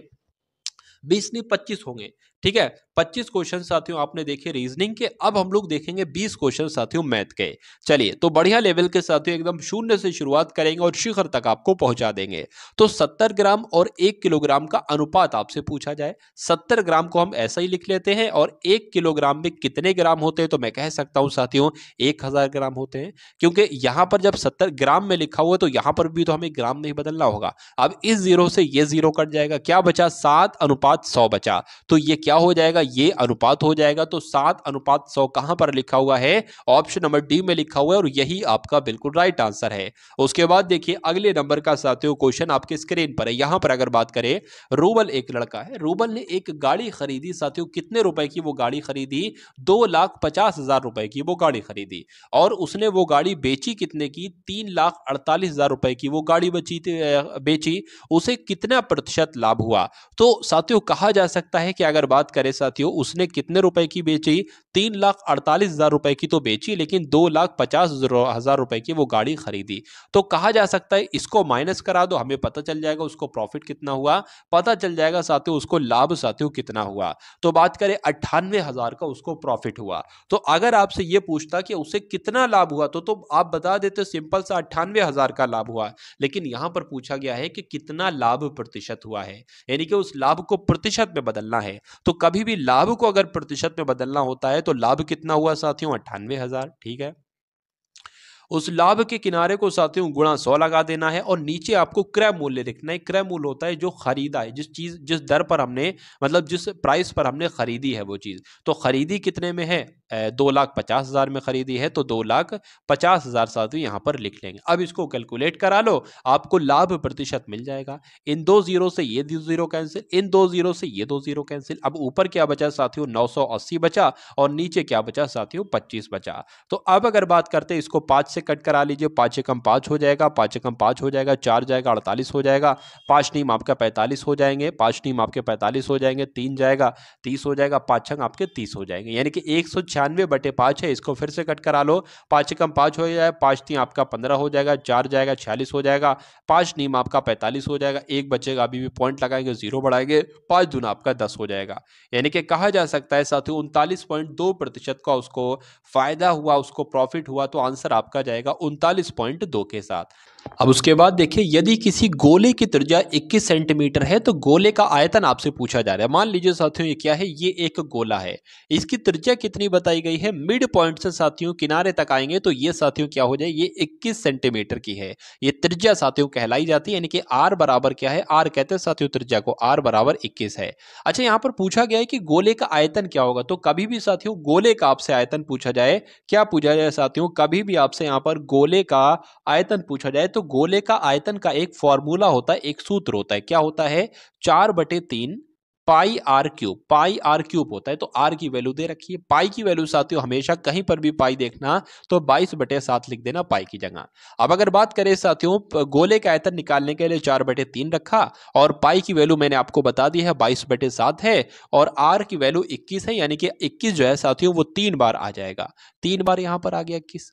बीस नहीं पच्चीस होंगे ठीक है 25 क्वेश्चन साथियों आपने देखे रीजनिंग के अब हम लोग देखेंगे 20 क्वेश्चन साथियों मैथ के चलिए तो बढ़िया लेवल के साथियों एकदम शून्य से शुरुआत करेंगे और शिखर तक आपको पहुंचा देंगे तो 70 ग्राम और एक किलोग्राम का अनुपात आपसे पूछा जाए 70 ग्राम को हम ऐसा ही लिख लेते हैं और एक किलोग्राम में कितने ग्राम होते हैं तो मैं कह सकता हूँ साथियों एक हजार ग्राम होते हैं क्योंकि यहाँ पर जब सत्तर ग्राम में लिखा हुआ है तो यहाँ पर भी तो हमें ग्राम नहीं बदलना होगा अब इस जीरो से ये जीरो कट जाएगा क्या बचा सात अनुपात सौ बचा तो ये क्या क्या हो जाएगा ये अनुपात हो जाएगा तो सात अनुपात सौ कहां पर लिखा हुआ है ऑप्शन नंबर डी में लिखा हुआ है और यही आपका बिल्कुल राइट आंसर है उसके बाद देखिए अगले नंबर का साथियों क्वेश्चन आपके स्क्रीन पर है यहां पर अगर बात करें रूबल एक लड़का है रूबल ने एक गाड़ी खरीदी साथियों कितने रुपए की वो गाड़ी खरीदी दो लाख पचास हजार रुपए की वो गाड़ी खरीदी और उसने वो गाड़ी बेची कितने की तीन लाख अड़तालीस हजार रुपए की वो गाड़ी बची बेची उसे कितना प्रतिशत लाभ हुआ तो साथियों कहा जा सकता है कि अगर बात बात करें साथियों उसने कितने रुपए की बेची तीन लाख अड़तालीस हज़ार रुपए की तो बेची लेकिन दो लाख पचास हज़ार रुपए की वो गाड़ी खरीदी तो कहा जा सकता है इसको माइनस करा दो हमें पता चल जाएगा उसको प्रॉफिट कितना हुआ पता चल जाएगा साथियों उसको लाभ साथियों कितना हुआ तो बात करें अट्ठानवे हज़ार का उसको प्रॉफिट हुआ तो अगर आपसे ये पूछता कि उसे कितना लाभ हुआ तो, तो आप बता देते सिंपल सा अट्ठानवे हज़ार का लाभ हुआ लेकिन यहां पर पूछा गया है कि कितना लाभ प्रतिशत हुआ है यानी कि उस लाभ को प्रतिशत में बदलना है तो कभी भी लाभ को अगर प्रतिशत में बदलना होता है जाए तो लाभ कितना हुआ साथियों अट्ठानवे हजार ठीक है उस लाभ के किनारे को साथियों गुणा सौ लगा देना है और नीचे आपको क्रय मूल्य लिखना है क्रय मूल्य होता है जो खरीदा है जिस चीज जिस दर पर हमने मतलब जिस प्राइस पर हमने खरीदी है वो चीज तो खरीदी कितने में है दो लाख पचास हज़ार में ख़रीदी है तो दो लाख पचास हज़ार साधु यहाँ पर लिख लेंगे अब इसको कैलकुलेट करा लो आपको लाभ प्रतिशत मिल जाएगा इन दो ज़ीरो से ये दो ज़ीरो कैंसिल इन दो ज़ीरो से ये दो ज़ीरो कैंसिल अब ऊपर क्या बचा साथियों नौ सौ अस्सी बचा और नीचे क्या बचा साथियों पच्चीस बचा तो अब अगर बात करते इसको पाँच से कट करा लीजिए पाँच एकम पाँच हो जाएगा पाँच एकम पाँच हो जाएगा चार जाएगा अड़तालीस हो जाएगा पाँच नीम आपका पैंतालीस हो जाएंगे पाँच नीम आपके पैंतालीस हो जाएंगे तीन जाएगा तीस हो जाएगा पाँच छंग आपके तीस हो जाएंगे यानी कि एक सौ पंचानवे बटे पाँच है इसको फिर से कट करा लो पाँच कम पाँच हो जाए पाँच तीन आपका पंद्रह हो जाएगा चार जाएगा छियालीस हो जाएगा पाँच नीम आपका पैंतालीस हो जाएगा एक बचेगा अभी भी पॉइंट लगाएंगे जीरो बढ़ाएंगे पाँच दून आपका दस हो जाएगा यानी कि कहा जा सकता है साथ ही का उसको फायदा हुआ उसको प्रॉफिट हुआ तो आंसर आपका जाएगा उनतालीस के साथ अब उसके बाद देखिए यदि किसी गोले की त्रिज्या 21 सेंटीमीटर है तो गोले का आयतन आपसे पूछा जा रहा है मान लीजिए साथियों ये क्या है ये एक गोला है इसकी त्रिज्या कितनी बताई गई है मिड पॉइंट से साथियों किनारे तक आएंगे तो ये साथियों क्या हो जाए ये 21 सेंटीमीटर की है ये त्रिज्या साथियों कहलाई जाती है यानी कि आर बराबर क्या है आर कहते हैं साथियों त्रिज्या को आर बराबर इक्कीस है अच्छा यहाँ पर पूछा गया है कि गोले का आयतन क्या होगा तो कभी भी साथियों गोले का आपसे आयतन पूछा जाए क्या पूछा जाए साथियों कभी भी आपसे यहाँ पर गोले का आयतन पूछा जाए तो गोले का आयतन का एक फॉर्मूला होता है एक सूत्र होता है क्या होता है चार बटे तीन pi r cube pi r cube होता है तो आर की वैल्यू दे रखी है पाई की वैल्यू साथियों हमेशा कहीं पर भी पाई देखना तो 22 बटे सात लिख देना पाई की जगह अब अगर बात करें साथियों गोले का आयतन निकालने के लिए चार बटे तीन रखा और पाई की वैल्यू मैंने आपको बता दी है बाईस बटे सात है और आर की वैल्यू इक्कीस है यानी कि इक्कीस जो है साथियों वो तीन बार आ जाएगा तीन बार यहां पर आ गया इक्कीस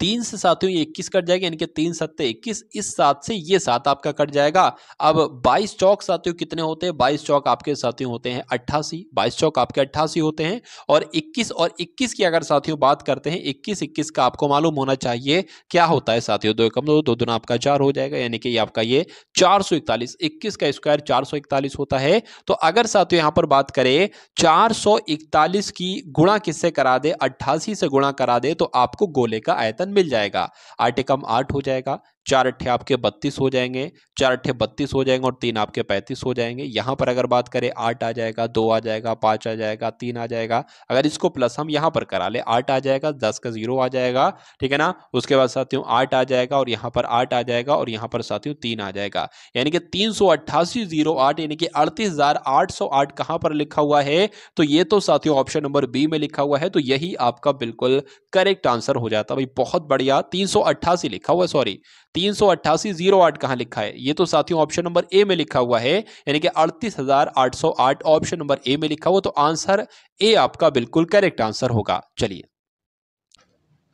तीन से साथियों ये इक्कीस कट जाएगा यानी कि तीन सत्ते इक्कीस इस सात से ये सात आपका कट जाएगा अब बाईस चौक साथियों कितने होते हैं बाईस चौक आपके साथियों होते हैं अट्ठासी बाईस चौक आपके अट्ठासी होते हैं और इक्कीस और इक्कीस की अगर साथियों बात करते हैं इक्कीस इक्कीस का आपको मालूम होना चाहिए क्या होता है साथियों दो कम दो दुना आपका चार हो जाएगा यानी कि आपका ये चार सौ इकतालीस इक्कीस का स्क्वायर चार सौ इकतालीस होता है तो अगर साथियों यहां पर बात करें चार सौ इकतालीस की गुणा किससे करा दे अट्ठासी से गुणा करा दे तो आपको गोले का आयतन मिल जाएगा आर्टिकम आर्ट हो जाएगा चार अट्ठे आपके बत्तीस हो जाएंगे चार अट्ठे बत्तीस हो जाएंगे और तीन आपके पैंतीस हो जाएंगे यहाँ पर अगर बात करें आठ आ जाएगा दो आ जाएगा पाँच आ जाएगा तीन आ जाएगा अगर इसको प्लस हम यहाँ पर करा ले आठ आ जाएगा दस का जीरो आ जाएगा ठीक है ना उसके बाद साथियों आठ आ जाएगा और यहाँ पर आठ आ जाएगा और यहाँ पर साथियों तीन आ जाएगा यानी कि तीन सौ अट्ठासी जीरो आठ यानी कि अड़तीस हजार आठ सौ आठ पर लिखा हुआ है तो ये तो साथियों ऑप्शन नंबर बी में लिखा हुआ है तो यही आपका बिल्कुल करेक्ट आंसर हो जाता भाई बहुत बढ़िया तीन सौ अट्ठासी लिखा हुआ सॉरी तीन सौ अट्ठासी जीरो आठ कहाँ लिखा है ये तो साथियों ऑप्शन नंबर ए में लिखा हुआ है यानी कि अड़तीस हजार आठ सौ आठ ऑप्शन नंबर ए में लिखा हुआ तो आंसर ए आपका बिल्कुल करेक्ट आंसर होगा चलिए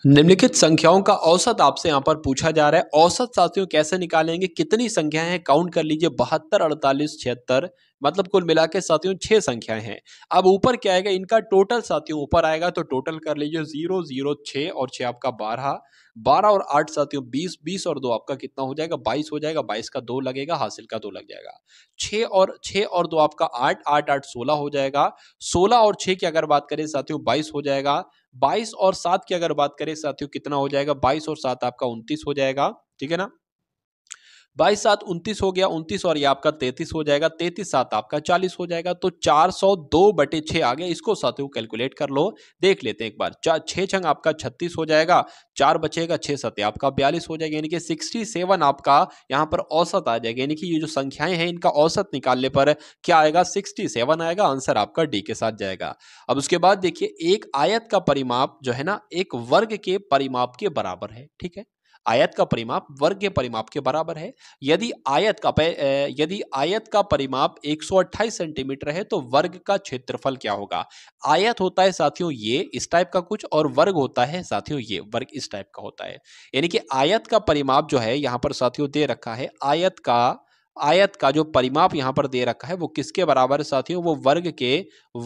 निम्नलिखित संख्याओं का औसत आपसे यहाँ पर पूछा जा रहा है औसत साथियों कैसे निकालेंगे कितनी संख्याएं हैं काउंट कर लीजिए बहत्तर अड़तालीस छिहत्तर मतलब कुल मिला के साथियों छह संख्याएं हैं अब ऊपर क्या आएगा इनका टोटल साथियों ऊपर आएगा तो टोटल कर लीजिए जीरो जीरो छ और छह आपका बारह बारह और आठ साथियों बीस बीस और दो आपका कितना हो जाएगा बाईस हो जाएगा बाईस का दो लगेगा हासिल का दो लग जाएगा छ और छ और दो आपका आठ आठ आठ सोलह हो जाएगा सोलह और छह की अगर बात करें साथियों बाईस हो जाएगा बाईस और सात की अगर बात करें साथियों कितना हो जाएगा बाईस और सात आपका उनतीस हो जाएगा ठीक है ना बाईस सात उनतीस हो गया उनतीस और ये आपका तैतीस हो जाएगा तैतीस सात आपका चालीस हो जाएगा तो चार सौ दो बटे छः आ गया इसको साथियों कैलकुलेट कर लो देख लेते हैं एक बार चार छः छंग आपका छत्तीस हो जाएगा चार बचेगा छः सत्य आपका बयालीस हो जाएगा यानी कि सिक्सटी सेवन आपका यहाँ पर औसत आ जाएगा यानी कि ये जो संख्याएं हैं इनका औसत निकालने पर क्या आएगा सिक्सटी सेवन आएगा आंसर आपका डी के साथ जाएगा अब उसके बाद देखिए एक आयत का परिमाप जो है ना एक वर्ग के परिमाप के बराबर है ठीक है आयत का परिमाप वर्ग के परिमाप के बराबर है यदि आयत का यदि आयत का परिमाप 128 सेंटीमीटर है तो वर्ग का क्षेत्रफल क्या होगा आयत होता है साथियों ये इस टाइप का कुछ और वर्ग होता है साथियों ये वर्ग इस टाइप का होता है यानी कि आयत का परिमाप जो है यहाँ पर साथियों दे रखा है आयत का आयत का जो परिमाप यहाँ पर दे रखा है वो किसके बराबर है साथियों वो वर्ग के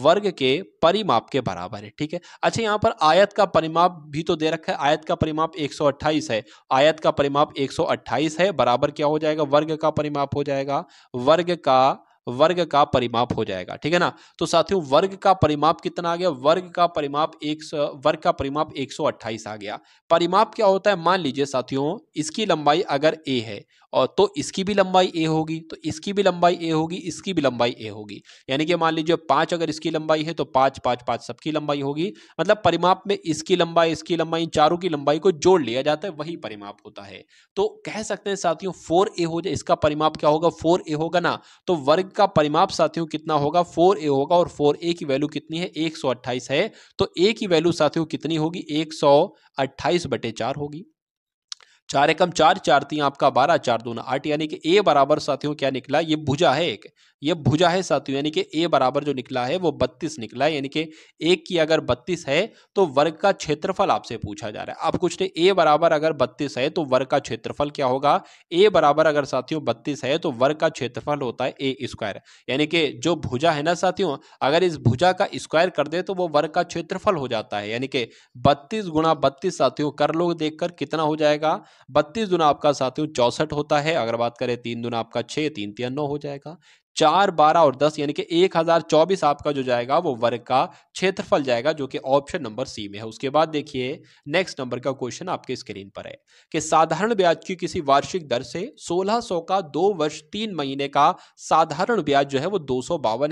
वर्ग के परिमाप के बराबर है ठीक है अच्छा यहाँ पर आयत का परिमाप भी तो दे रखा है आयत का परिमाप 128 है आयत का परिमाप 128 है बराबर क्या हो जाएगा वर्ग का परिमाप हो जाएगा वर्ग का वर्ग का परिमाप हो जाएगा ठीक है ना तो साथियों वर्ग का परिमाप कितना आ गया वर्ग का परिमाप एक वर्ग का परिमाप 128 आ गया परिमाप क्या होता है मान लीजिए साथियों इसकी लंबाई अगर ए है और तो इसकी भी लंबाई ए होगी तो इसकी भी लंबाई ए होगी इसकी भी लंबाई ए होगी यानी कि मान लीजिए पांच अगर इसकी लंबाई है तो पांच पांच पांच सबकी लंबाई होगी मतलब परिमाप में इसकी लंबाई इसकी लंबाई इन चारों की लंबाई को जोड़ लिया जाता है वही परिमाप होता है तो कह सकते हैं साथियों फोर ए हो जाए इसका परिमाप क्या होगा फोर ए होगा ना तो वर्ग का परिमाप साथियों कितना होगा फोर ए होगा और फोर ए की वैल्यू कितनी है एक सौ अट्ठाईस है तो ए की वैल्यू साथियों कितनी होगी एक सौ अट्ठाईस बटे चार होगी चार एकम चार चार तीन आपका बारह चार दो आठ यानी कि ए बराबर साथियों क्या निकला ये भुजा है एक यह भुजा है साथियों यानी कि ए बराबर जो निकला है वो बत्तीस निकला है यानी कि एक की अगर बत्तीस है तो वर्ग का क्षेत्रफल आपसे पूछा जा रहा है अब कुछ ने ए बराबर अगर बत्तीस है तो वर्ग का क्षेत्रफल क्या होगा ए बराबर अगर साथियों बत्तीस है तो वर्ग का क्षेत्रफल होता है ए स्क्वायर यानी कि जो भुजा है ना साथियों अगर इस भुजा का स्क्वायर कर दे तो वो वर्ग का क्षेत्रफल हो जाता है यानी कि बत्तीस गुणा बत्तीस साथियों कर देख कर कितना हो जाएगा बत्तीस गुना आपका साथियों चौसठ होता है अगर बात करें तीन गुना आपका छः तीन तीन नौ हो जाएगा चार बारह और दस यानी कि एक हजार चौबीस आपका जो जाएगा वो वर्ग का क्षेत्रफल जाएगा जो कि ऑप्शन नंबर सी में है उसके बाद देखिए नेक्स्ट नंबर का क्वेश्चन आपके स्क्रीन पर है कि साधारण ब्याज की किसी वार्षिक दर से 1600 का दो वर्ष तीन महीने का साधारण ब्याज जो है वो दो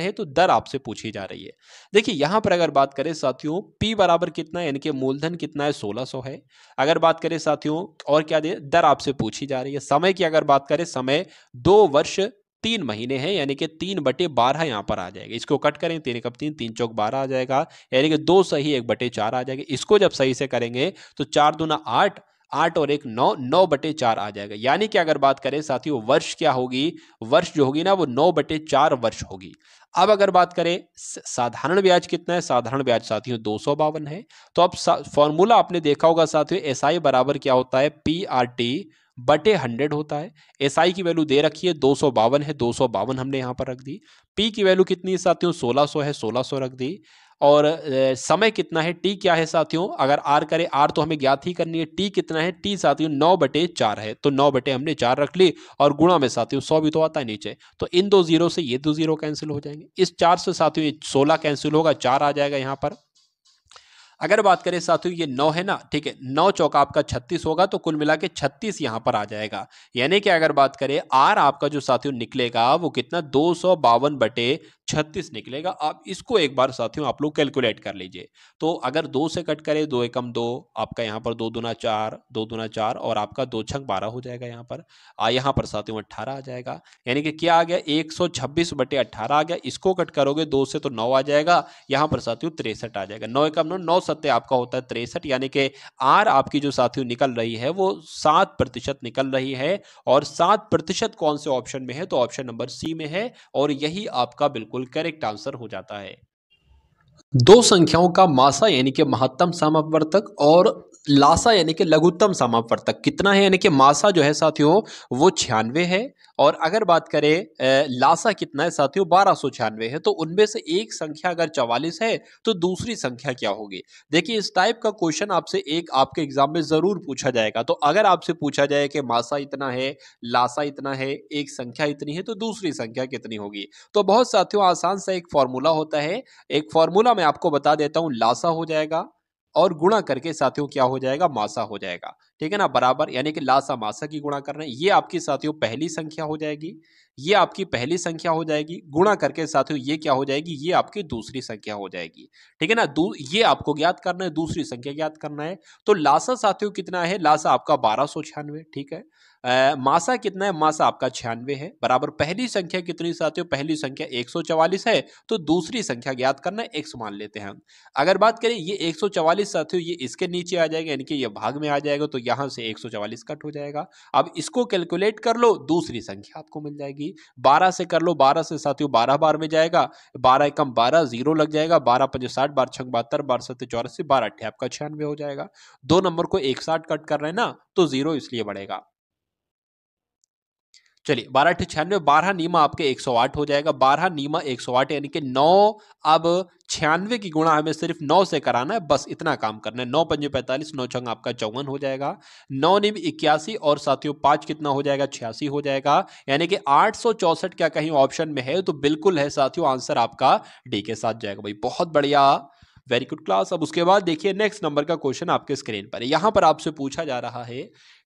है तो दर आपसे पूछी जा रही है देखिए यहां पर अगर बात करें साथियों पी बराबर कितना यानी कि मूलधन कितना है 1600 है अगर बात करें साथियों और क्या दे? दर आपसे पूछी जा रही है समय की अगर बात करें समय दो वर्ष तीन महीने हैं यानी कि तीन बटे बारह यहाँ पर आ जाएगा इसको कट करें तीन कब तीन तीन चौक बारह आ जाएगा यानी कि दो सही एक बटे चार आ जाएगा इसको जब सही से करेंगे तो चार दूना आठ आठ और एक नौ नौ बटे चार आ जाएगा यानी कि अगर बात करें साथियों वर्ष क्या होगी वर्ष जो होगी ना वो नौ बटे चार वर्ष होगी अब अगर बात करें साधारण ब्याज कितना है साधारण ब्याज साथियों दो सौ बावन है तो अब फॉर्मूला आपने देखा होगा साथियों एसआई बराबर क्या होता है पी आर टी बटे हंड्रेड होता है एस SI की वैल्यू दे रखी है दो सौ बावन है दो सौ बावन हमने यहाँ पर रख दी पी की वैल्यू कितनी है साथियों सोलह सौ है सोलह सौ रख दी और समय कितना है टी क्या है साथियों अगर आर करे आर तो हमें ज्ञात ही करनी है टी कितना है टी साथियों नौ बटे चार है तो नौ बटे हमने चार रख ली और गुणा में साथियों सौ भी तो आता है नीचे तो इन दो जीरो से ये दो जीरो कैंसिल हो जाएंगे इस चार से साथियों सोलह कैंसिल होगा चार आ जाएगा यहाँ पर अगर बात करें साथियों ये नौ है ना ठीक है नौ चौका आपका छत्तीस होगा तो कुल मिला के छत्तीस यहाँ पर आ जाएगा यानी कि अगर बात करें आर आपका जो साथियों निकलेगा वो कितना दो सौ बावन बटे छत्तीस निकलेगा आप इसको एक बार साथियों आप लोग कैलकुलेट कर लीजिए तो अगर दो से कट करें दो एकम दो आपका यहाँ पर दो दुना चार दो दुना चार और आपका दो छंक बारह हो जाएगा यहाँ पर आ यहाँ पर साथियों अट्ठारह आ जाएगा यानी कि क्या आ गया एक सौ छब्बीस बटे अट्ठारह आ गया इसको कट करोगे दो से तो नौ आ जाएगा यहाँ पर साथियों तिरसठ आ जाएगा नौ एकम नौ नौ सत्य आपका होता है तिरसठ यानी कि आर आपकी जो साथियों निकल रही है वो सात प्रतिशत निकल रही है और सात प्रतिशत कौन से ऑप्शन में है तो ऑप्शन नंबर सी में है और यही आपका बिल्कुल बिल्कुल करेक्ट आंसर हो जाता है दो संख्याओं का मासा यानी कि महत्तम समापवर्तक और लासा यानी कि लघुत्तम समापवर्तक कितना है यानी कि मासा जो है साथियों वो छियानवे है और अगर बात करें लासा कितना है साथियों बारह सौ छियानवे है तो उनमें से एक संख्या अगर चवालीस है तो दूसरी संख्या क्या होगी देखिए इस टाइप का क्वेश्चन आपसे एक आपके एग्जाम में ज़रूर पूछा जाएगा तो अगर आपसे पूछा जाए कि मासा इतना है लासा इतना है एक संख्या इतनी है तो दूसरी संख्या कितनी होगी तो बहुत साथियों आसान सा एक फॉर्मूला होता है एक फॉर्मूला मैं आपको बता देता हूँ लासा हो जाएगा और गुणा करके साथियों क्या हो जाएगा मासा हो जाएगा ठीक है ना बराबर यानी कि लासा मासा की गुणा कर रहे हैं ये आपकी साथियों पहली संख्या हो जाएगी ये आपकी पहली संख्या हो जाएगी गुणा करके साथियों ये क्या हो जाएगी ये आपकी दूसरी संख्या हो जाएगी ठीक है ना ये आपको ज्ञात करना है दूसरी संख्या ज्ञात करना है तो लासा साथियों कितना है लासा आपका बारह ठीक है मासा कितना है मासा आपका छियानवे है बराबर पहली संख्या कितनी साथियों पहली संख्या चवालीस है तो दूसरी संख्या ज्ञात करना एक्स मान लेते हैं अगर बात करें ये 144 साथियों ये इसके नीचे आ जाएगा यानी कि ये भाग में आ जाएगा तो यहाँ से चवालीस कट हो जाएगा अब इसको कैलकुलेट कर लो दूसरी संख्या आपको मिल जाएगी बारह से कर लो बारह से साथियों बारह बार में जाएगा बारह एकम बारह जीरो लग जाएगा बारह पंजे साठ बारह छंग बहत्तर बारह सत्य चौरासी बारह अट्ठे आपका छियानवे हो जाएगा दो नंबर को एक साठ कट कर रहे हैं ना तो जीरो इसलिए बढ़ेगा चलिए बारह अठे छियानवे बारह नीमा आपके एक सौ आठ हो जाएगा बारह नीमा एक सौ आठ यानी कि नौ अब छियानवे की गुणा हमें सिर्फ नौ से कराना है बस इतना काम करना है नौ पंजे पैंतालीस नौ छंग आपका चौवन हो जाएगा नौ नीम इक्यासी और साथियों पांच कितना हो जाएगा छियासी हो जाएगा यानी कि आठ सौ चौसठ क्या कहीं ऑप्शन में है तो बिल्कुल है साथियों आंसर आपका डी के साथ जाएगा भाई बहुत बढ़िया वेरी गुड क्लास अब उसके बाद देखिए नेक्स्ट नंबर का क्वेश्चन आपके स्क्रीन पर यहाँ पर आपसे पूछा जा रहा है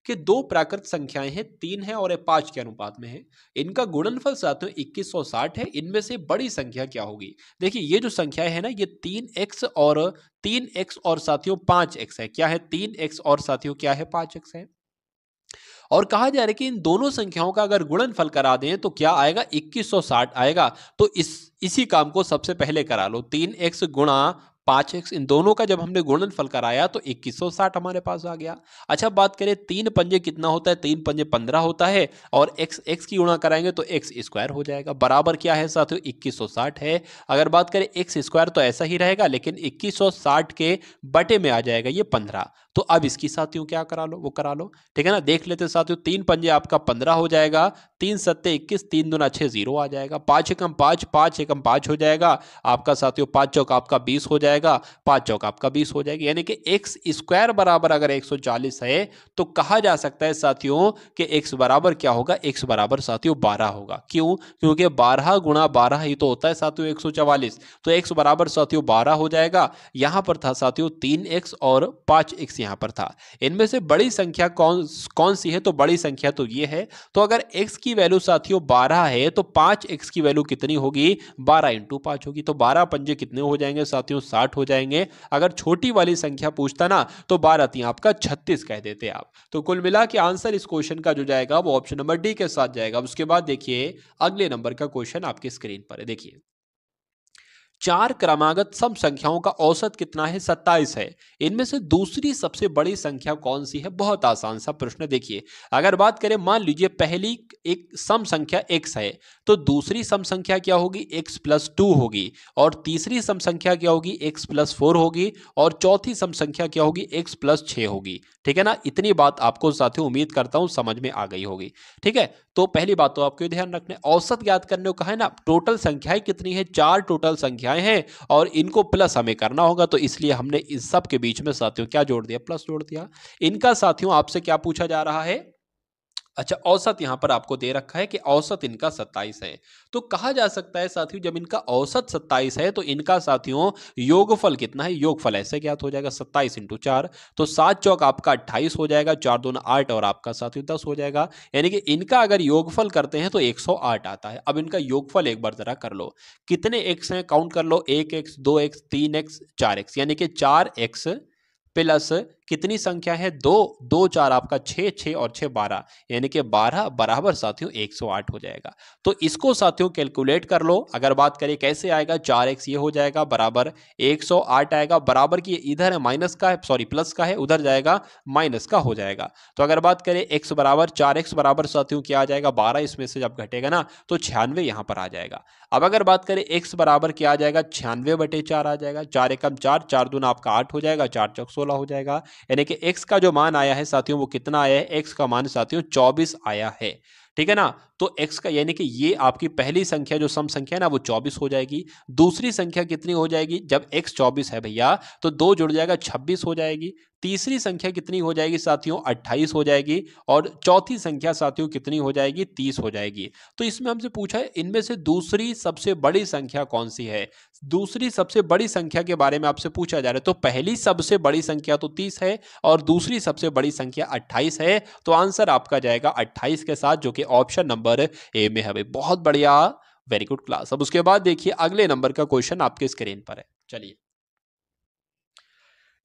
कि दो प्राकृत संख्याएं हैं तीन है और पांच के अनुपात में है इनका गुणनफल साथ में इक्कीस है इनमें से बड़ी संख्या क्या होगी देखिए ये जो संख्याएं है ना ये तीन एक्स और तीन एक्स और साथियों पांच एक्स है क्या है तीन एक्स और साथियों क्या है पांच एक्स है और कहा जा रहा है कि इन दोनों संख्याओं का अगर गुणनफल करा दें तो क्या आएगा 2160 आएगा तो इस इसी काम को सबसे पहले करा लो तीन एक्स गुणा पाँच एक्स इन दोनों का जब हमने गुणनफल कराया तो इक्कीस सौ साठ हमारे पास आ गया अच्छा बात करें तीन पंजे कितना होता है तीन पंजे पंद्रह होता है और एक्स एक्स की गुणा कराएंगे तो एक्स स्क्वायर हो जाएगा बराबर क्या है साथियों इक्कीस सौ साठ है अगर बात करें एक्स स्क्वायर तो ऐसा ही रहेगा लेकिन इक्कीस सौ साठ के बटे में आ जाएगा ये पंद्रह तो अब इसकी साथियों क्या करा लो वो करा लो ठीक है ना देख लेते साथियों तीन पंजे आपका पंद्रह हो जाएगा तीन सत्ते इक्कीस तीन दूना छः जीरो आ जाएगा पाँच एकम पाँच पाँच एकम पाँच हो जाएगा आपका साथियों पाँच चौक आपका बीस हो जाएगा पाँच चौक आपका बीस हो जाएगा यानी कि एक्स स्क्वायर बराबर अगर एक सौ चालीस है तो कहा जा सकता है साथियों कि एक्स बराबर क्या होगा एक्स बराबर साथियों बारह होगा क्यों क्योंकि बारह गुणा बारह ही तो होता है साथियों एक सौ चवालीस तो एक्स बराबर साथियों बारह हो जाएगा यहाँ पर था साथियों तीन एक्स और पाँच एक्स यहाँ पर था इनमें से बड़ी संख्या कौन कौन सी है तो बड़ी संख्या तो ये है तो अगर एक्स की वैल्यू साथियों बारह है तो पांच एक्स की वैल्यू कितनी होगी बारह इंटू पांच होगी तो बारह पंजे कितने हो जाएंगे साथियों साठ हो जाएंगे अगर छोटी वाली संख्या पूछता ना तो बारह थी आपका छत्तीस कह देते आप तो कुल मिला के आंसर इस क्वेश्चन का जो जाएगा वो ऑप्शन नंबर डी के साथ जाएगा उसके बाद देखिए अगले नंबर का क्वेश्चन आपके स्क्रीन पर है देखिए चार क्रमागत सम संख्याओं का औसत कितना है सत्ताईस है इनमें से दूसरी सबसे बड़ी संख्या कौन सी है बहुत आसान सा प्रश्न देखिए अगर बात करें मान लीजिए पहली एक सम संख्या एक्स है तो दूसरी सम संख्या क्या होगी एक्स प्लस टू होगी और तीसरी सम संख्या क्या होगी एक्स प्लस फोर होगी और चौथी सम संख्या क्या होगी एक्स प्लस छ होगी ठीक है ना इतनी बात आपको साथियों उम्मीद करता हूँ समझ में आ गई होगी ठीक है तो पहली बात तो आपको ध्यान रखना औसत ज्ञात करने को कहा है ना टोटल संख्याएं कितनी है चार टोटल संख्या संख्याएं हैं और इनको प्लस हमें करना होगा तो इसलिए हमने इस सब के बीच में साथियों क्या जोड़ दिया प्लस जोड़ दिया इनका साथियों आपसे क्या पूछा जा रहा है अच्छा औसत यहाँ पर आपको दे रखा है कि औसत इनका सत्ताईस है तो कहा जा सकता है साथियों जब इनका औसत सत्ताईस है तो इनका साथियों योगफल कितना है योगफल ऐसे ज्ञात हो जाएगा सत्ताईस इंटू चार तो सात चौक आपका अट्ठाईस हो जाएगा चार दोनों आठ और आपका साथियों दस हो जाएगा यानी कि इनका अगर योगफल करते हैं तो एक सौ आठ आता है अब इनका योगफल एक बार जरा कर लो कितने एक्स हैं काउंट कर लो एक एक्स दो एक्स तीन एक्स चार एक्स यानी कि चार एक्स प्लस कितनी संख्या है दो दो चार आपका छः छः और छः बारह यानी कि बारह बराबर साथियों एक सौ आठ हो जाएगा तो इसको साथियों कैलकुलेट कर लो अगर बात करें कैसे आएगा चार एक्स ये हो जाएगा बराबर एक सौ आठ आएगा बराबर की इधर है माइनस का है सॉरी प्लस का है उधर जाएगा माइनस का हो जाएगा तो अगर बात करें एक्स बराबर चार एक्स बराबर साथियों क्या आ जाएगा बारह इसमें से जब घटेगा ना तो छियानवे यहाँ पर आ जाएगा अब अगर बात करें एक्स बराबर क्या आ जाएगा छियानवे बटे चार आ जाएगा चार एकम चार चार दून आपका आठ हो जाएगा चार चौक सोलह हो जाएगा यानी कि एक्स का जो मान आया है साथियों वो कितना आया है एक्स का मान साथियों चौबीस आया है ठीक है ना तो एक्स का यानी कि ये आपकी पहली संख्या जो सम संख्या है ना वो चौबीस हो जाएगी दूसरी संख्या कितनी हो जाएगी जब एक्स चौबीस है भैया तो दो जुड़ जाएगा छब्बीस हो जाएगी तीसरी संख्या कितनी हो जाएगी साथियों 28 हो जाएगी और चौथी संख्या साथियों कितनी हो जाएगी 30 हो जाएगी तो इसमें हमसे पूछा है इनमें से दूसरी सबसे बड़ी संख्या कौन सी है दूसरी सबसे बड़ी संख्या के बारे में आपसे पूछा जा रहा है तो पहली सबसे बड़ी संख्या तो 30 है और दूसरी सबसे बड़ी संख्या 28 है तो आंसर आपका जाएगा अट्ठाईस के साथ जो कि ऑप्शन नंबर नंबर ए में है भाई बहुत बढ़िया वेरी गुड क्लास अब उसके बाद देखिए अगले नंबर का क्वेश्चन आपके स्क्रीन पर है चलिए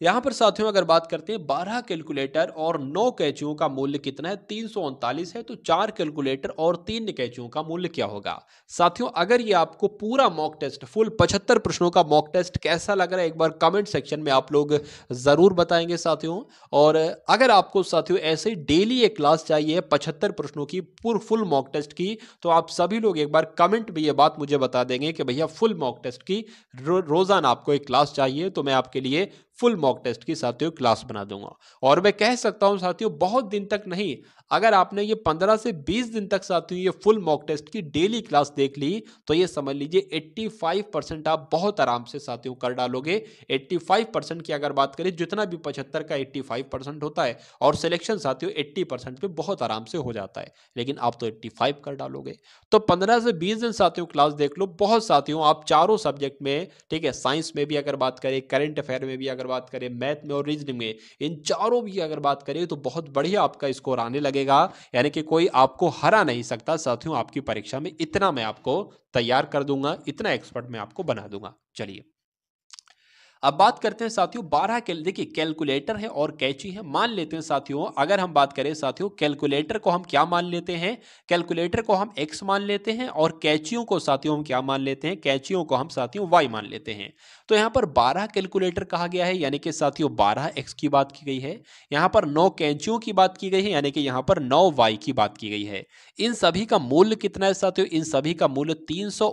यहाँ पर साथियों अगर बात करते हैं बारह कैलकुलेटर और नौ कैचियों का मूल्य कितना है तीन है तो चार कैलकुलेटर और तीन कैचियों का मूल्य क्या होगा साथियों अगर ये आपको पूरा मॉक टेस्ट फुल पचहत्तर प्रश्नों का मॉक टेस्ट कैसा लग रहा है एक बार कमेंट सेक्शन में आप लोग ज़रूर बताएंगे साथियों और अगर आपको साथियों ऐसे ही डेली एक क्लास चाहिए पचहत्तर प्रश्नों की पूर फुल मॉक टेस्ट की तो आप सभी लोग एक बार कमेंट में ये बात मुझे बता देंगे कि भैया फुल मॉक टेस्ट की रोज़ाना आपको एक क्लास चाहिए तो मैं आपके लिए फुल मॉक टेस्ट की साथियों क्लास बना दूंगा और मैं कह सकता हूं साथियों बहुत दिन तक नहीं अगर आपने ये 15 से 20 दिन तक साथियों ये फुल मॉक टेस्ट की डेली क्लास देख ली तो ये समझ लीजिए 85 परसेंट आप बहुत आराम से साथियों कर डालोगे 85 परसेंट की अगर बात करें जितना भी 75 का 85 परसेंट होता है और सिलेक्शन साथियों 80 परसेंट पर बहुत आराम से हो जाता है लेकिन आप तो 85 कर डालोगे तो पंद्रह से बीस दिन साथियों क्लास देख लो बहुत साथियों आप चारों सब्जेक्ट में ठीक है साइंस में भी अगर बात करें करेंट अफेयर में भी अगर बात करें मैथ में और रीजनिंग में इन चारों भी अगर बात करें तो बहुत बढ़िया आपका स्कोर आने लगे लगेगा यानी कि कोई आपको हरा नहीं सकता साथियों आपकी परीक्षा में इतना मैं आपको तैयार कर दूंगा इतना एक्सपर्ट मैं आपको बना दूंगा चलिए अब बात करते हैं साथियों बारह के देखिए कैलकुलेटर है और कैची है मान लेते हैं साथियों अगर हम बात करें साथियों कैलकुलेटर को हम क्या मान लेते हैं कैलकुलेटर को हम एक्स मान लेते हैं और कैचियों को साथियों हम क्या मान लेते हैं कैचियों को हम साथियों वाई मान लेते हैं तो यहाँ पर बारह कैलकुलेटर कहा गया है यानी कि साथियों बारह एक्स की बात की गई है यहाँ पर नौ कैचियों की बात की गई है यानी कि यहाँ पर नौ वाई की बात की गई है इन सभी का मूल्य कितना है साथियों इन सभी का मूल्य तीन सौ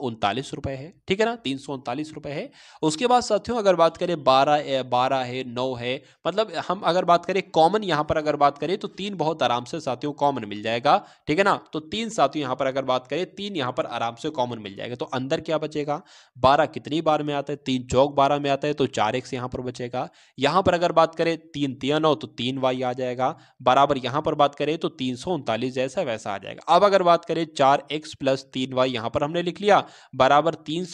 है ठीक है ना तीन सौ है उसके बाद साथियों अगर बात करें बारह बारह है नौ है मतलब हम अगर बात करें कॉमन यहाँ पर अगर बात करें तो तीन बहुत आराम से साथियों कॉमन मिल जाएगा ठीक है ना तो तीन साथियों यहाँ पर अगर बात करें तीन यहाँ पर आराम से कॉमन मिल जाएगा तो अंदर क्या बचेगा बारह कितनी बार में आता है तीन चौक बारह में आता है तो चार एक्स यहाँ पर बचेगा यहाँ पर अगर बात करें तीन तीन नौ तो तीन वाई आ जाएगा बराबर यहाँ पर बात करें तो तीन जैसा वैसा आ जाएगा अब अगर बात करें चार एक्स प्लस तीन वाई यहाँ पर हमने लिख लिया बराबर तीन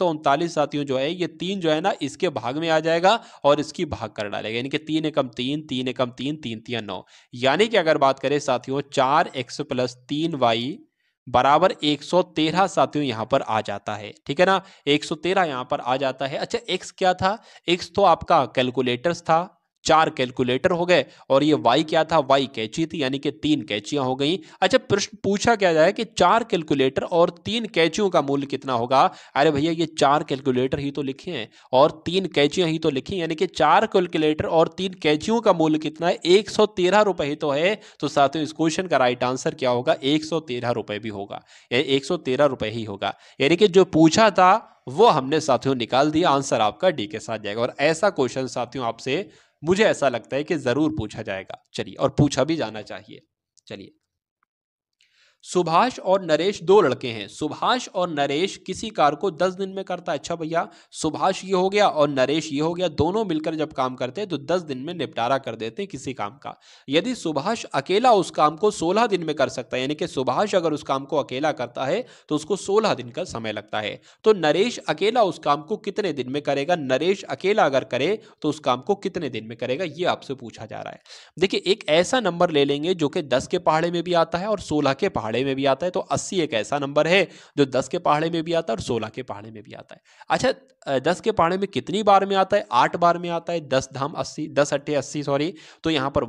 साथियों जो है ये तीन जो है ना इसके भाग में आ जाएगा और इसकी भाग कर डालेगा यानी कि तीन एकम तीन तीन एकम तीन तीन तीन नौ यानी कि अगर बात करें साथियों चार एक्स प्लस तीन वाई बराबर 113 साथियों यहाँ पर आ जाता है ठीक है ना 113 यहाँ पर आ जाता है अच्छा एक्स क्या था एक्स तो आपका कैलकुलेटर्स था चार कैलकुलेटर हो गए और ये वाई क्या था वाई कैची थी यानी कि तीन कैचियां हो गई अच्छा प्रश्न पूछा क्या जाए कि चार कैलकुलेटर और तीन कैचियों का मूल्य कितना होगा अरे भैया ये चार कैलकुलेटर ही तो लिखे हैं और तीन कैचियां ही तो लिखी यानी कि चार कैलकुलेटर और तीन कैचियों का मूल्य कितना है एक सौ ही तो है तो साथियों इस क्वेश्चन का राइट आंसर क्या होगा एक सौ भी होगा एक सौ ही होगा यानी कि जो पूछा था वो हमने साथियों निकाल दिया आंसर आपका डी के साथ जाएगा और ऐसा क्वेश्चन साथियों आपसे मुझे ऐसा लगता है कि ज़रूर पूछा जाएगा चलिए और पूछा भी जाना चाहिए चलिए सुभाष और नरेश दो लड़के हैं सुभाष और नरेश किसी कार को दस दिन में करता है अच्छा भैया सुभाष ये हो गया और नरेश ये हो गया दोनों मिलकर जब काम करते हैं तो दस दिन में निपटारा कर देते हैं किसी काम का यदि सुभाष अकेला उस काम को सोलह दिन में कर सकता है यानी कि सुभाष अगर उस काम को अकेला करता है तो उसको सोलह दिन का समय लगता है तो नरेश अकेला उस काम को कितने दिन में करेगा नरेश अकेला अगर करे तो उस काम को कितने दिन में करेगा ये आपसे पूछा जा रहा है देखिए एक ऐसा नंबर ले लेंगे जो कि दस के पहाड़े में भी आता है और सोलह के पहाड़े पहाड़े में भी आता है तो अस्सी एक ऐसा नंबर है जो दस के पहाड़े में भी आता है और सोलह के पहाड़े में भी आता है अच्छा दस के पहाड़े में कितनी बार में आता है आठ बार में आता है दस धाम अस्सी दस अट्ठे अस्सी सॉरी तो यहाँ पर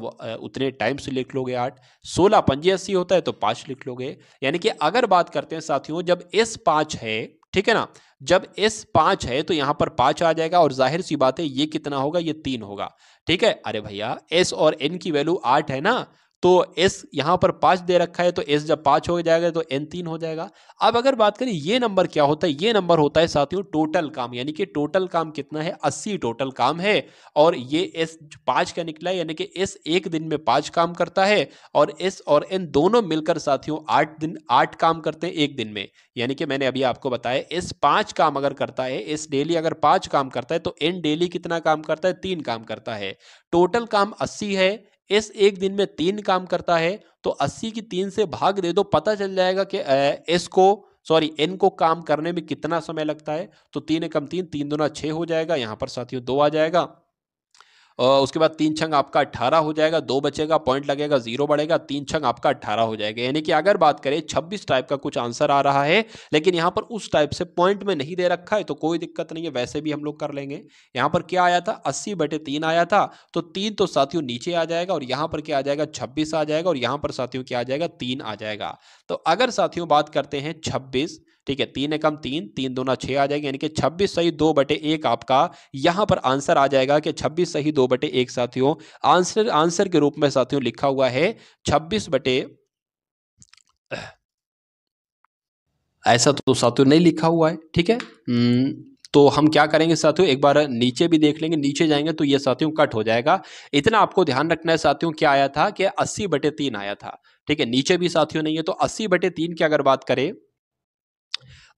उतने टाइम्स लिख लोगे आठ सोलह पंजे अस्सी होता है तो पाँच लिख लोगे यानी कि अगर बात करते हैं साथियों जब एस पाँच है ठीक है ना जब एस पाँच है तो यहाँ पर पाँच आ जाएगा और जाहिर सी बात है ये कितना होगा ये तीन होगा ठीक है अरे भैया एस और एन की वैल्यू आठ है ना तो एस यहाँ पर पाँच दे रखा है तो एस जब पाँच हो जाएगा तो एन तीन हो जाएगा अब अगर बात करें ये नंबर क्या होता है ये नंबर होता है साथियों टोटल काम यानी कि टोटल काम कितना है अस्सी टोटल काम है और ये एस पाँच का निकला है यानी कि एस एक दिन में पाँच काम करता है और एस और एन दोनों मिलकर साथियों आठ दिन आठ काम करते हैं एक दिन में यानी कि मैंने अभी आपको बताया एस पाँच काम अगर करता है एस डेली अगर पाँच काम करता है तो एन डेली कितना काम करता है तीन काम करता है टोटल काम अस्सी है एस एक दिन में तीन काम करता है तो अस्सी की तीन से भाग दे दो पता चल जाएगा कि एस को सॉरी एन को काम करने में कितना समय लगता है तो तीन एकम तीन तीन दोना छः हो जाएगा यहाँ पर साथियों दो आ जाएगा उसके बाद तीन छंग आपका अट्ठारह हो जाएगा दो बचेगा पॉइंट लगेगा जीरो बढ़ेगा तीन छंग आपका अट्ठारह हो जाएगा यानी कि अगर बात करें छब्बीस टाइप का कुछ आंसर आ रहा है लेकिन यहाँ पर उस टाइप से पॉइंट में नहीं दे रखा है तो कोई दिक्कत नहीं है वैसे भी हम लोग कर लेंगे यहाँ पर क्या आया था अस्सी बटे तीन आया था तो तीन तो साथियों नीचे आ जाएगा और यहाँ पर क्या आ जाएगा छब्बीस आ जाएगा और यहाँ पर साथियों क्या आ जाएगा तीन आ जाएगा तो अगर साथियों बात करते हैं छब्बीस ठीक है तीन एकम तीन तीन दोना छः आ जाएगी यानी कि छब्बीस सही दो बटे एक आपका यहाँ पर आंसर आ जाएगा कि छब्बीस सही दो बटे एक साथियों आंसर आंसर के रूप में साथियों लिखा हुआ है छब्बीस बटे ऐसा तो साथियों नहीं लिखा हुआ है ठीक है हम्म, तो हम क्या करेंगे साथियों एक बार नीचे भी देख लेंगे नीचे जाएंगे तो ये साथियों कट हो जाएगा इतना आपको ध्यान रखना है साथियों क्या आया था कि अस्सी बटे तीन आया था ठीक है नीचे भी साथियों नहीं है तो अस्सी बटे तीन की अगर बात करें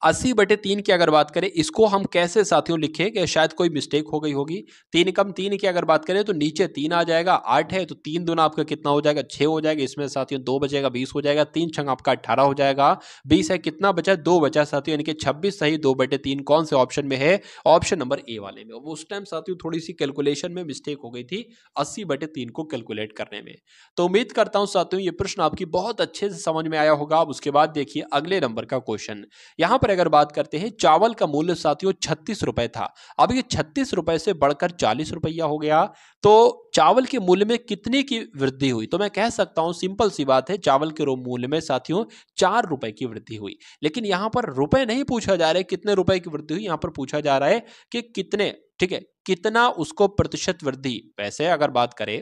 अस्सी बटे तीन की अगर बात करें इसको हम कैसे साथियों लिखें कि शायद कोई मिस्टेक हो गई होगी तीन कम तीन की अगर बात करें तो नीचे तीन आ जाएगा आठ है तो तीन दुना आपका कितना हो जाएगा छः हो जाएगा इसमें साथियों दो बचेगा बीस हो जाएगा तीन छंग आपका अट्ठारह हो जाएगा बीस है कितना बचा दो बचा साथियों यानी कि छब्बीस सही दो बटे तीन कौन से ऑप्शन में है ऑप्शन नंबर ए वाले में उस टाइम साथियों थोड़ी सी कैलकुलेशन में मिस्टेक हो गई थी अस्सी बटे तीन को कैलकुलेट करने में तो उम्मीद करता हूँ साथियों ये प्रश्न आपकी बहुत अच्छे से समझ में आया होगा अब उसके बाद देखिए अगले नंबर का क्वेश्चन यहाँ पर पर अगर बात करते हैं चावल का मूल्य साथियों छत्तीस रुपए था अब ये छत्तीस रुपए से बढ़कर चालीस रुपया हो गया तो चावल के मूल्य में कितने की वृद्धि हुई तो मैं कह सकता हूं सिंपल सी बात है चावल के मूल्य में साथियों चार रुपए की वृद्धि हुई लेकिन यहां पर रुपए नहीं पूछा जा रहा है कितने रुपए की वृद्धि हुई यहां पर पूछा जा रहा है कि कितने ठीक है कितना उसको प्रतिशत वृद्धि पैसे अगर बात करें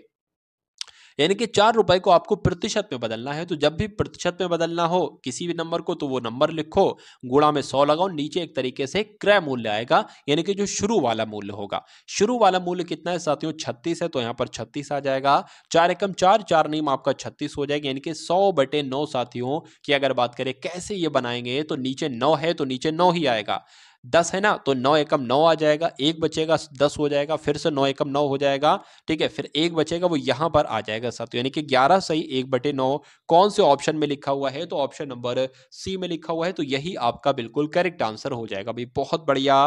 यानी कि चार रुपए को आपको प्रतिशत में बदलना है तो जब भी प्रतिशत में बदलना हो किसी भी नंबर को तो वो नंबर लिखो गुणा में सौ लगाओ नीचे एक तरीके से क्रय मूल्य आएगा यानी कि जो शुरू वाला मूल्य होगा शुरू वाला मूल्य कितना है साथियों छत्तीस है तो यहाँ पर छत्तीस आ जाएगा चार एकम चार चार नीम आपका छत्तीस हो जाएगा यानी कि सौ बटे नौ साथियों की अगर बात करें कैसे ये बनाएंगे तो नीचे नौ है तो नीचे नौ ही आएगा दस है ना तो नौ एकम नौ आ जाएगा एक बचेगा दस हो जाएगा फिर से नौ एकम नौ हो जाएगा ठीक है फिर एक बचेगा वो यहाँ पर आ जाएगा साथ तो यानी कि ग्यारह सही एक बटे नौ कौन से ऑप्शन में लिखा हुआ है तो ऑप्शन नंबर सी में लिखा हुआ है तो यही आपका बिल्कुल करेक्ट आंसर हो जाएगा भाई बहुत बढ़िया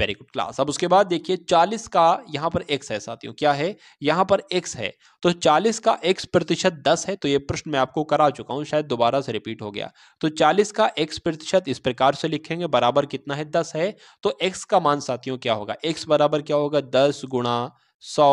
वेरी गुड क्लास अब उसके बाद देखिए 40 का यहाँ पर x है साथियों क्या है यहाँ पर x है तो 40 का x प्रतिशत 10 है तो ये प्रश्न मैं आपको करा चुका हूँ शायद दोबारा से रिपीट हो गया तो 40 का x प्रतिशत इस प्रकार से लिखेंगे बराबर कितना है 10 है तो x का मान साथियों क्या होगा x बराबर क्या होगा दस गुणा सौ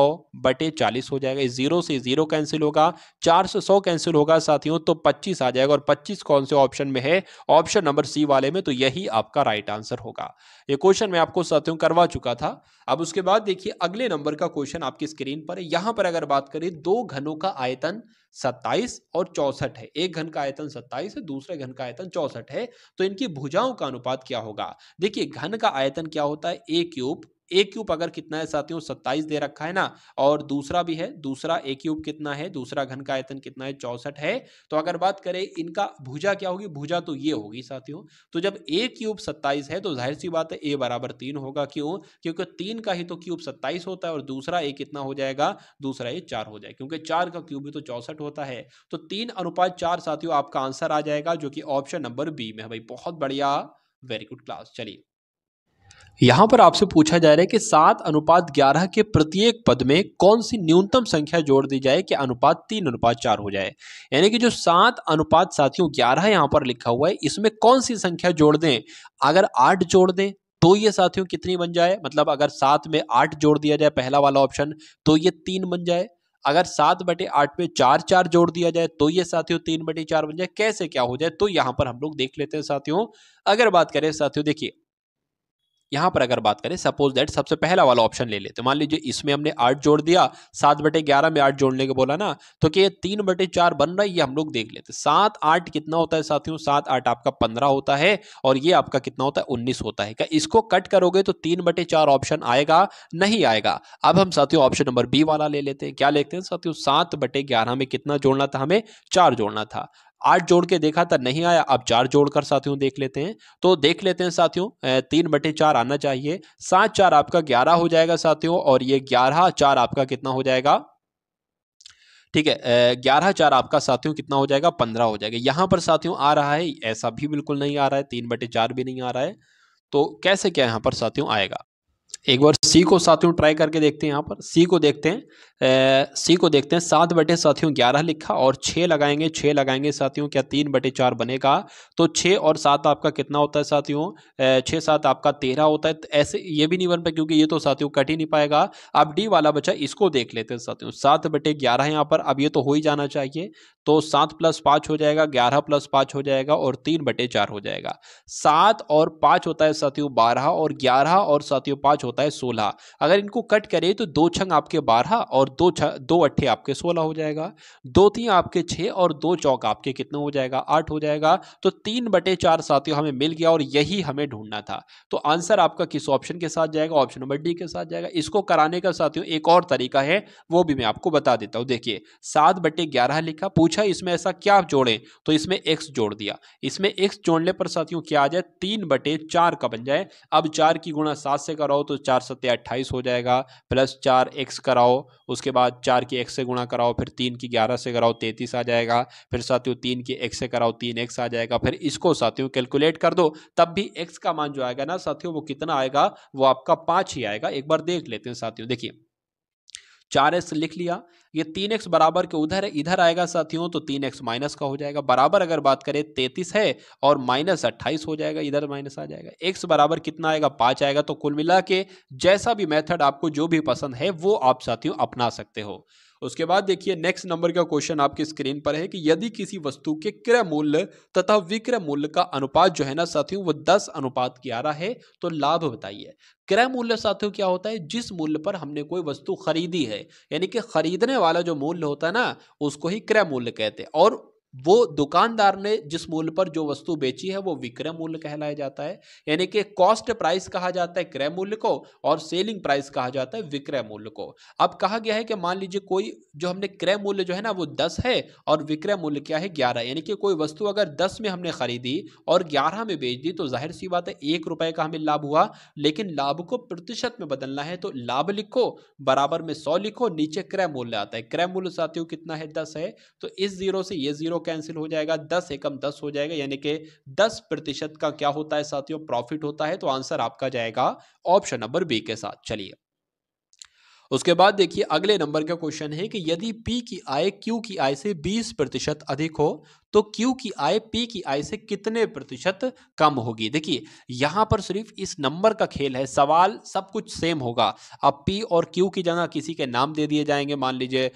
बटे चालीस हो जाएगा जीरो से जीरो कैंसिल होगा चार से सौ कैंसिल होगा साथियों तो पच्चीस आ जाएगा और पच्चीस कौन से ऑप्शन में है ऑप्शन नंबर सी वाले में तो यही आपका राइट आंसर होगा ये क्वेश्चन मैं आपको साथियों करवा चुका था अब उसके बाद देखिए अगले नंबर का क्वेश्चन आपकी स्क्रीन पर है यहां पर अगर बात करें दो घनों का आयतन सत्ताईस और चौसठ है एक घन का आयतन सत्ताईस है दूसरे घन का आयतन चौसठ है तो इनकी भुजाओं का अनुपात क्या होगा देखिए घन का आयतन क्या होता है ए क्यूब ए क्यूब अगर कितना है साथियों सत्ताईस दे रखा है ना और दूसरा भी है दूसरा ए क्यूब कितना है दूसरा घन का आयतन कितना है चौसठ है तो अगर बात करें इनका भुजा क्या होगी भुजा तो ये होगी साथियों तो जब ए क्यूब सत्ताईस है तो जाहिर सी बात है ए बराबर तीन होगा क्यों क्योंकि तीन का ही तो क्यूब सत्ताईस होता है और दूसरा ए कितना हो जाएगा दूसरा ए चार हो जाएगा क्योंकि चार का क्यूब भी तो चौसठ होता है तो तीन अनुपात चार साथियों आपका आंसर आ जाएगा जो कि ऑप्शन नंबर बी में है भाई बहुत बढ़िया वेरी गुड क्लास चलिए यहाँ पर आपसे पूछा जा रहा है कि सात अनुपात ग्यारह के प्रत्येक पद में कौन सी न्यूनतम संख्या जोड़ दी जाए कि अनुपात तीन अनुपात चार हो जाए यानी कि जो सात अनुपात साथियों ग्यारह यहाँ पर लिखा हुआ है इसमें कौन सी संख्या जोड़ दें अगर आठ जोड़ दें तो ये साथियों कितनी बन जाए मतलब अगर सात में आठ जोड़ दिया जाए पहला वाला ऑप्शन तो ये तीन बन जाए अगर सात बटे आठ में चार चार जोड़ दिया जाए तो ये साथियों तीन बटे चार बन जाए कैसे क्या हो जाए तो यहाँ पर हम लोग देख लेते हैं साथियों अगर बात करें साथियों देखिए यहाँ पर अगर बात करें सपोज दैट सबसे पहला वाला ऑप्शन ले लेते तो मान लीजिए इसमें हमने आठ जोड़ दिया सात बटे ग्यारह में आठ जोड़ने के बोला ना तो क्या तीन बटे चार बन रहा है ये हम लोग देख लेते सात आठ कितना होता है साथियों सात आठ आपका पंद्रह होता है और ये आपका कितना होता है उन्नीस होता है क्या इसको कट करोगे तो तीन बटे चार ऑप्शन आएगा नहीं आएगा अब हम साथियों ऑप्शन नंबर बी वाला ले लेते हैं क्या लेते हैं साथियों सात बटे ग्यारह में कितना जोड़ना था हमें चार जोड़ना था आठ जोड़ के देखा था नहीं आया अब चार जोड़कर साथियों देख लेते हैं तो देख लेते हैं साथियों तीन बटे चार आना चाहिए सात चार आपका ग्यारह हो जाएगा साथियों और ये ग्यारह चार आपका कितना हो जाएगा ठीक है ग्यारह चार आपका साथियों कितना हो जाएगा पंद्रह हो जाएगा यहां पर साथियों आ रहा है ऐसा भी बिल्कुल नहीं आ रहा है तीन बटे चार भी नहीं आ रहा है तो कैसे क्या यहां पर साथियों आएगा एक बार सी को साथियों ट्राई करके देखते हैं यहां पर सी को देखते हैं सी को देखते हैं सात बटे साथियों ग्यारह लिखा और छः लगाएंगे छः लगाएंगे साथियों क्या तीन बटे चार बनेगा तो छः और सात आपका कितना होता है साथियों छः सात आपका तेरह होता है तो ऐसे ये भी नहीं बन पाए क्योंकि ये तो साथियों कट ही नहीं पाएगा अब डी वाला बचा इसको देख लेते हैं साथियों सात बटे ग्यारह यहाँ पर अब ये तो हो ही जाना चाहिए तो सात प्लस पाँच हो जाएगा ग्यारह प्लस पाँच हो जाएगा और तीन बटे चार हो जाएगा सात और पाँच होता है साथियों बारह और ग्यारह और साथियों पाँच होता है सोलह अगर इनको कट करें तो दो छंग आपके बारह और और दो छ दो अट्ठे आपके सोलह हो जाएगा दो तीन आपके छः और दो चौक आपके कितना हो जाएगा आठ हो जाएगा तो तीन बटे चार साथियों हमें मिल गया और यही हमें ढूंढना था तो आंसर आपका किस ऑप्शन के साथ जाएगा ऑप्शन नंबर डी के साथ जाएगा इसको कराने का साथियों एक और तरीका है वो भी मैं आपको बता देता हूँ देखिए सात बटे लिखा पूछा इसमें ऐसा क्या जोड़ें तो इसमें एक्स जोड़ दिया इसमें एक्स जोड़ने पर साथियों क्या आ जाए तीन बटे का बन जाए अब चार की गुणा सात से कराओ तो चार सत्या अट्ठाईस हो जाएगा प्लस चार एक्स कराओ उसके बाद चार की एक से गुणा कराओ फिर तीन की ग्यारह से कराओ तैतीस आ जाएगा फिर साथियों तीन की एक से कराओ तीन एक्स आ जाएगा फिर इसको साथियों कैलकुलेट कर दो तब भी एक्स का मान जो आएगा ना साथियों वो कितना आएगा वो आपका पाँच ही आएगा एक बार देख लेते हैं साथियों देखिए चार एक्स लिख लिया ये तीन एक्स बराबर के उधर है इधर आएगा साथियों तो तीन एक्स माइनस का हो जाएगा बराबर अगर बात करें तैतीस है और माइनस अट्ठाईस हो जाएगा इधर माइनस आ जाएगा एक्स बराबर कितना आएगा पाँच आएगा तो कुल मिला के जैसा भी मेथड आपको जो भी पसंद है वो आप साथियों अपना सकते हो उसके बाद देखिए नेक्स्ट नंबर का क्वेश्चन आपके स्क्रीन पर है कि यदि किसी वस्तु के क्रय मूल्य तथा विक्रय मूल्य का अनुपात जो है ना साथियों वो दस अनुपात ग्यारह है तो लाभ बताइए क्रय मूल्य साथियों क्या होता है जिस मूल्य पर हमने कोई वस्तु खरीदी है यानी कि खरीदने वाला जो मूल्य होता है ना उसको ही क्रय मूल्य कहते हैं और वो दुकानदार ने जिस मूल्य पर जो वस्तु बेची है वो विक्रय मूल्य कहलाया जाता है यानी कि कॉस्ट प्राइस कहा जाता है क्रय मूल्य को और सेलिंग प्राइस कहा जाता है विक्रय मूल्य को अब कहा गया है कि मान लीजिए कोई जो हमने क्रय मूल्य जो है ना वो दस है और विक्रय मूल्य क्या है ग्यारह यानी कि कोई वस्तु अगर दस में हमने खरीदी और ग्यारह में बेच दी तो जाहिर सी बात है एक रुपए का हमें लाभ हुआ लेकिन लाभ को प्रतिशत में बदलना है तो लाभ लिखो बराबर में सौ लिखो नीचे क्रय मूल्य आता है क्रय मूल्य साथियों कितना है दस है तो इस जीरो से ये जीरो कैंसिल हो जाएगा दस एकम दस हो जाएगा यानी कि दस प्रतिशत का क्या होता है साथियों प्रॉफिट होता है तो आंसर आपका जाएगा ऑप्शन नंबर बी के साथ चलिए उसके बाद देखिए अगले नंबर का क्वेश्चन है कि यदि पी की आय क्यू की आय से 20 प्रतिशत अधिक हो तो क्यू की आय पी की आय से कितने प्रतिशत कम होगी देखिए यहां पर सिर्फ इस नंबर का खेल है सवाल सब कुछ सेम होगा अब पी और क्यू की जगह किसी के नाम दे दिए जाएंगे मान लीजिए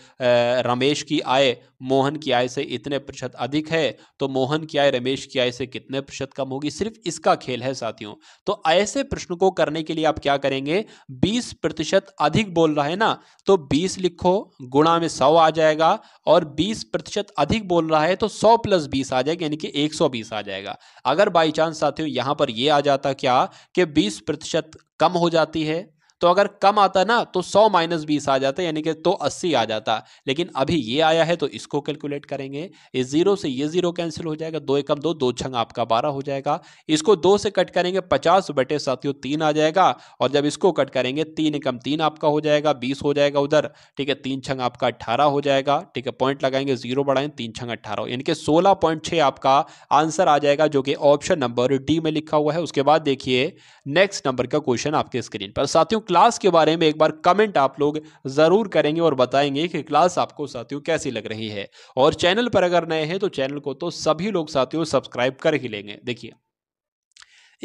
रमेश की आय मोहन की आय से इतने प्रतिशत अधिक है तो मोहन की आय रमेश की आय से कितने प्रतिशत कम होगी सिर्फ इसका खेल है साथियों तो ऐसे प्रश्न को करने के लिए आप क्या करेंगे बीस प्रतिशत अधिक बोल रहा है ना तो बीस लिखो गुणा में सौ आ जाएगा और बीस प्रतिशत अधिक बोल रहा है तो सौ प्लस बीस आ जाएगा यानी कि एक सौ बीस आ जाएगा अगर बाई चांस साथियों यहां पर ये आ जाता क्या कि बीस प्रतिशत कम हो जाती है तो अगर कम आता ना तो सौ माइनस बीस आ जाता यानी कि तो अस्सी आ जाता लेकिन अभी ये आया है तो इसको कैलकुलेट करेंगे इस ज़ीरो से ये ज़ीरो कैंसिल हो जाएगा दो एकम दो दो छंग आपका बारह हो जाएगा इसको दो से कट करेंगे पचास बटे साथियों तीन आ जाएगा और जब इसको कट करेंगे तीन एकम तीन आपका हो जाएगा बीस हो जाएगा उधर ठीक है तीन छंग आपका अट्ठारह हो जाएगा ठीक है पॉइंट लगाएंगे जीरो बढ़ाएंगे तीन छंग अट्ठारह यानी कि सोलह पॉइंट आपका आंसर आ जाएगा जो कि ऑप्शन नंबर डी में लिखा हुआ है उसके बाद देखिए नेक्स्ट नंबर का क्वेश्चन आपके स्क्रीन पर साथियों क्लास के बारे में एक बार कमेंट आप लोग ज़रूर करेंगे और बताएंगे कि क्लास आपको साथियों कैसी लग रही है और चैनल पर अगर नए हैं तो चैनल को तो सभी लोग साथियों सब्सक्राइब कर ही लेंगे देखिए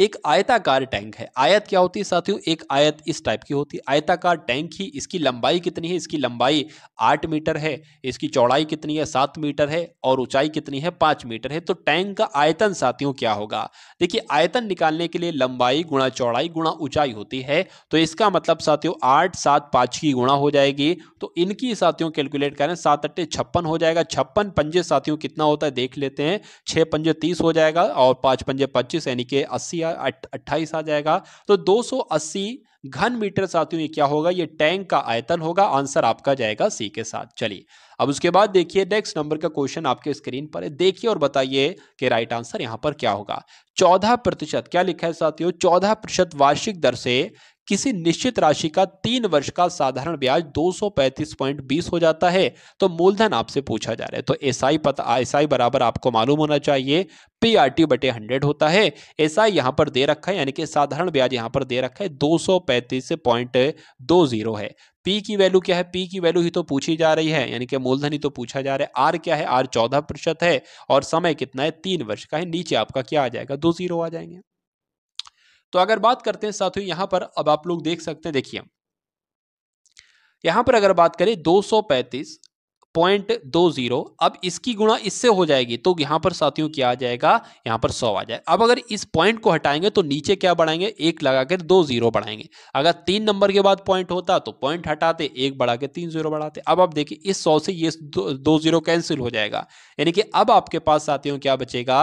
एक आयताकार टैंक है आयत क्या होती है साथियों एक आयत इस टाइप की होती है आयताकार टैंक ही इसकी लंबाई कितनी है इसकी लंबाई आठ मीटर है इसकी चौड़ाई कितनी है सात मीटर है और ऊंचाई कितनी है पाँच मीटर है तो टैंक का आयतन साथियों क्या होगा देखिए आयतन निकालने के लिए लंबाई गुणा चौड़ाई गुणा ऊंचाई होती है तो इसका मतलब साथियों आठ सात पाँच की गुणा हो जाएगी तो इनकी साथियों कैलकुलेट करें सात अट्ठे छप्पन हो जाएगा छप्पन पंजे साथियों कितना होता है देख लेते हैं छः पंजे तीस हो जाएगा और पाँच पंजे पच्चीस यानी कि अस्सी दिया अट्ठाईस आ जाएगा तो 280 घन मीटर साथियों ये क्या होगा ये टैंक का आयतन होगा आंसर आपका जाएगा सी के साथ चलिए अब उसके बाद देखिए नेक्स्ट नंबर का क्वेश्चन आपके स्क्रीन पर है देखिए और बताइए कि राइट आंसर यहां पर क्या होगा चौदह प्रतिशत क्या लिखा है साथियों चौदह प्रतिशत वार्षिक दर से किसी निश्चित राशि का तीन वर्ष का साधारण ब्याज 235.20 हो जाता है तो मूलधन आपसे पूछा जा रहा है तो एस आई पता एस आई बराबर आपको मालूम होना चाहिए पी आर टी बटे हंड्रेड होता है एस आई यहाँ पर दे रखा है यानी कि साधारण ब्याज यहाँ पर दे रखा है दो सौ पैंतीस पॉइंट दो जीरो है पी की वैल्यू क्या है पी की वैल्यू ही तो पूछी जा रही है यानी कि मूलधन ही तो पूछा जा रहा है आर क्या है आर चौदह प्रतिशत है और समय कितना है तीन वर्ष का है नीचे आपका क्या आ जाएगा दो जीरो आ जाएंगे तो अगर बात करते हैं साथियों यहां पर अब आप लोग देख सकते हैं देखिए यहां पर अगर बात करें दो सौ पैंतीस पॉइंट दो जीरो अब इसकी गुणा इससे हो जाएगी तो यहां पर साथियों क्या आ जाएगा यहां पर सौ आ जाए अब अगर इस पॉइंट को हटाएंगे तो नीचे क्या बढ़ाएंगे एक लगाकर दो जीरो बढ़ाएंगे अगर तीन नंबर के बाद पॉइंट होता तो पॉइंट हटाते एक बढ़ा के तीन जीरो बढ़ाते अब आप देखिए इस सौ से ये दो, दो जीरो कैंसिल हो जाएगा यानी कि अब आपके पास साथियों क्या बचेगा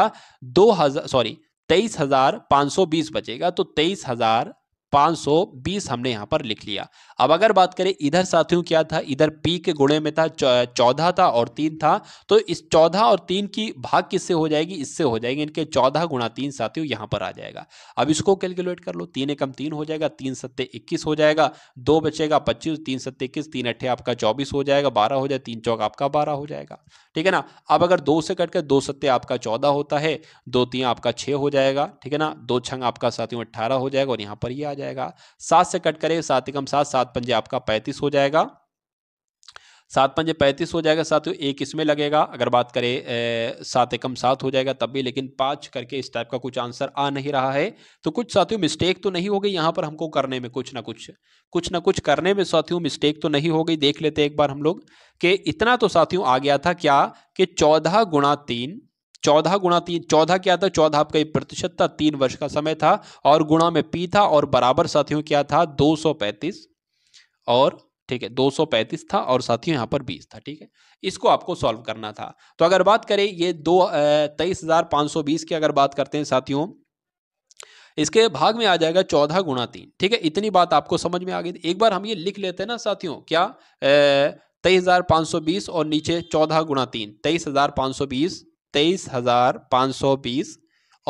दो हजार सॉरी तेईस हजार पाँच सौ बीस बचेगा तो तेईस हजार 520 हमने यहाँ पर लिख लिया अब अगर बात करें इधर साथियों क्या था इधर पी के गुणे में था चौदह था और तीन था तो इस चौदह और तीन की भाग किससे हो जाएगी इससे हो जाएगी इनके चौदह गुणा तीन साथियों यहाँ पर आ जाएगा अब इसको कैलकुलेट कर लो तीन एकम तीन हो जाएगा तीन सत्ते इक्कीस हो जाएगा दो बचेगा पच्चीस तीन सत्ते इक्कीस तीन अट्ठे आपका चौबीस हो जाएगा बारह हो जाए तीन चौक आपका बारह हो जाएगा ठीक है ना अब अगर दो से कट कर दो सत्ते आपका चौदह होता है दो तीन आपका छः हो जाएगा ठीक है ना दो छंग आपका साथियों अट्ठारह हो जाएगा और यहाँ पर ही आ जाएगा जाएगा सात से कट करें सात एकम सात सात पंजे आपका पैंतीस हो जाएगा सात पंजे पैंतीस हो जाएगा साथ एक इसमें लगेगा अगर बात करें सात एकम सात हो जाएगा तब भी लेकिन पाँच करके इस टाइप का कुछ आंसर आ नहीं रहा है तो कुछ साथियों मिस्टेक तो नहीं हो गई यहाँ पर हमको करने में कुछ ना कुछ कुछ ना कुछ करने में साथियों मिस्टेक तो नहीं हो गई देख लेते एक बार हम लोग कि इतना तो साथियों आ गया था क्या कि चौदह गुणा तीन चौदह गुणा तीन चौदह क्या था चौदह आपका एक प्रतिशत था तीन वर्ष का समय था और गुणा में पी था और बराबर साथियों क्या था दो सौ पैंतीस और ठीक है 235 था और साथियों यहाँ पर 20 था ठीक है इसको आपको सॉल्व करना था तो अगर बात करें ये दो तेईस हज़ार पाँच सौ बीस की अगर बात करते हैं साथियों इसके भाग में आ जाएगा चौदह गुणा तीन ठीक है इतनी बात आपको समझ में आ गई एक बार हम ये लिख लेते हैं ना साथियों क्या तेईस हज़ार पाँच सौ बीस और नीचे चौदह गुणा तीन तेईस हज़ार पाँच सौ बीस तेईस हजार पाँच सौ बीस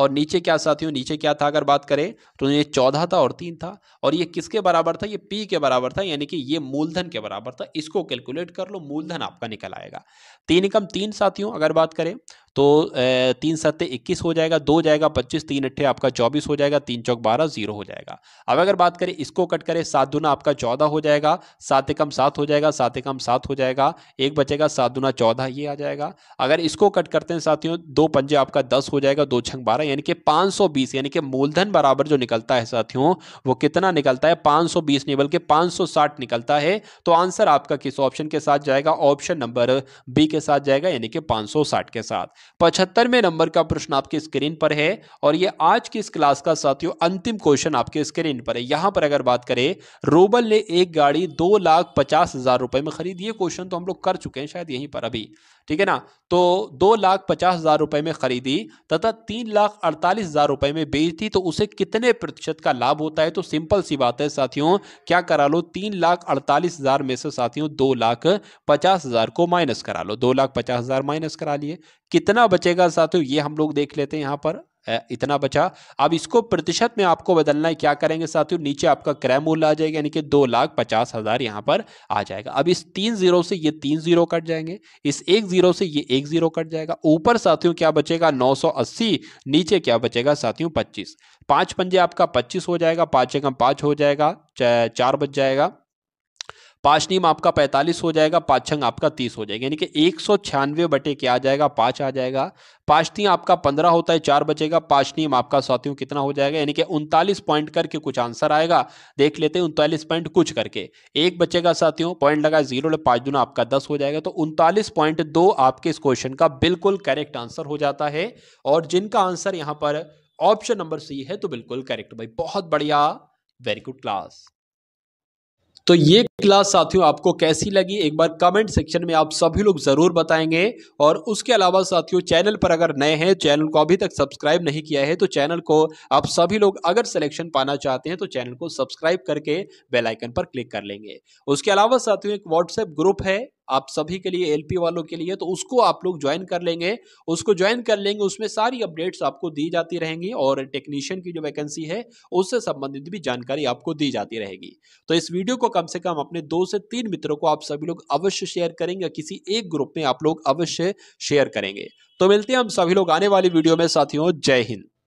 और नीचे क्या साथियों नीचे क्या था अगर बात करें तो ये चौदह था और तीन था और ये किसके बराबर था ये पी के बराबर था यानी कि ये मूलधन के बराबर था इसको कैलकुलेट कर लो मूलधन आपका निकल आएगा तीन कम तीन साथियों अगर बात करें तो तीन सत्ते इक्कीस हो जाएगा दो जाएगा पच्चीस तीन अट्ठे आपका चौबीस हो जाएगा तीन चौक बारह जीरो हो जाएगा अब अगर बात करें इसको कट करें सात दुना आपका चौदह हो जाएगा सात एकम सात हो जाएगा सात एकम सात हो जाएगा एक बचेगा सात दुना चौदह ये आ जाएगा अगर इसको कट करते हैं साथियों दो पंजे आपका दस हो जाएगा दो छंग बारह यानी कि पाँच सौ बीस यानी कि मूलधन बराबर जो निकलता है साथियों वो कितना निकलता है पाँच सौ बीस नहीं बल्कि पाँच सौ साठ निकलता है तो आंसर आपका किस ऑप्शन के साथ जाएगा ऑप्शन नंबर बी के साथ जाएगा यानी कि पाँच सौ साठ के साथ पचहत्तरवें नंबर का प्रश्न आपके स्क्रीन पर है और ये आज की इस क्लास का साथियों अंतिम क्वेश्चन आपके स्क्रीन पर है यहां पर अगर बात करें रोबल ने एक गाड़ी दो लाख पचास हजार रुपए में खरीद ये क्वेश्चन तो हम लोग कर चुके हैं शायद यहीं पर अभी ठीक है ना तो दो लाख पचास हज़ार रुपए में खरीदी तथा तीन लाख अड़तालीस हज़ार रुपए में बेच दी तो उसे कितने प्रतिशत का लाभ होता है तो सिंपल सी बात है साथियों क्या करा लो तीन लाख अड़तालीस हज़ार में से साथियों दो लाख पचास हज़ार को माइनस करा लो दो लाख पचास हज़ार माइनस करा लिए कितना बचेगा साथियों ये हम लोग देख लेते हैं यहाँ पर इतना बचा अब इसको प्रतिशत में आपको बदलना है क्या करेंगे साथियों नीचे आपका क्रय मूल्य आ जाएगा यानी कि दो लाख पचास हज़ार यहाँ पर आ जाएगा अब इस तीन जीरो से ये तीन जीरो कट जाएंगे इस एक जीरो से ये एक जीरो कट जाएगा ऊपर साथियों क्या बचेगा नौ सौ अस्सी नीचे क्या बचेगा साथियों पच्चीस पाँच पंजे आपका पच्चीस हो जाएगा पांच एकम पाँच हो जाएगा चार बच जाएगा पाचनीम आपका पैंतालीस हो जाएगा पाचंग आपका तीस हो जाएगा यानी कि एक सौ छियानवे बटे क्या आ जाएगा पाँच आ जाएगा पाचनी आपका पंद्रह होता है चार बचेगा पाचनीम आपका साथियों कितना हो जाएगा यानी कि उनतालीस पॉइंट करके कुछ आंसर आएगा देख लेते हैं उनतालीस पॉइंट कुछ करके एक बचेगा साथियों पॉइंट लगा जीरो पाँच दुना आपका दस हो जाएगा तो उनतालीस पॉइंट दो आपके इस क्वेश्चन का बिल्कुल करेक्ट आंसर हो जाता है और जिनका आंसर यहाँ पर ऑप्शन नंबर सी है तो बिल्कुल करेक्ट भाई बहुत बढ़िया वेरी गुड क्लास तो ये क्लास साथियों आपको कैसी लगी एक बार कमेंट सेक्शन में आप सभी लोग ज़रूर बताएंगे और उसके अलावा साथियों चैनल पर अगर नए हैं चैनल को अभी तक सब्सक्राइब नहीं किया है तो चैनल को आप सभी लोग अगर सिलेक्शन पाना चाहते हैं तो चैनल को सब्सक्राइब करके बेलाइकन पर क्लिक कर लेंगे उसके अलावा साथियों एक व्हाट्सएप ग्रुप है आप सभी के लिए एलपी वालों के लिए तो उसको आप लोग ज्वाइन कर लेंगे उसको ज्वाइन कर लेंगे उसमें सारी अपडेट्स आपको दी जाती रहेंगी और टेक्नीशियन की जो वैकेंसी है उससे संबंधित भी जानकारी आपको दी जाती रहेगी तो इस वीडियो को कम से कम अपने दो से तीन मित्रों को आप सभी लोग अवश्य शेयर करेंगे किसी एक ग्रुप में आप लोग अवश्य शेयर करेंगे तो मिलते हैं हम सभी लोग आने वाली वीडियो में साथियों जय हिंद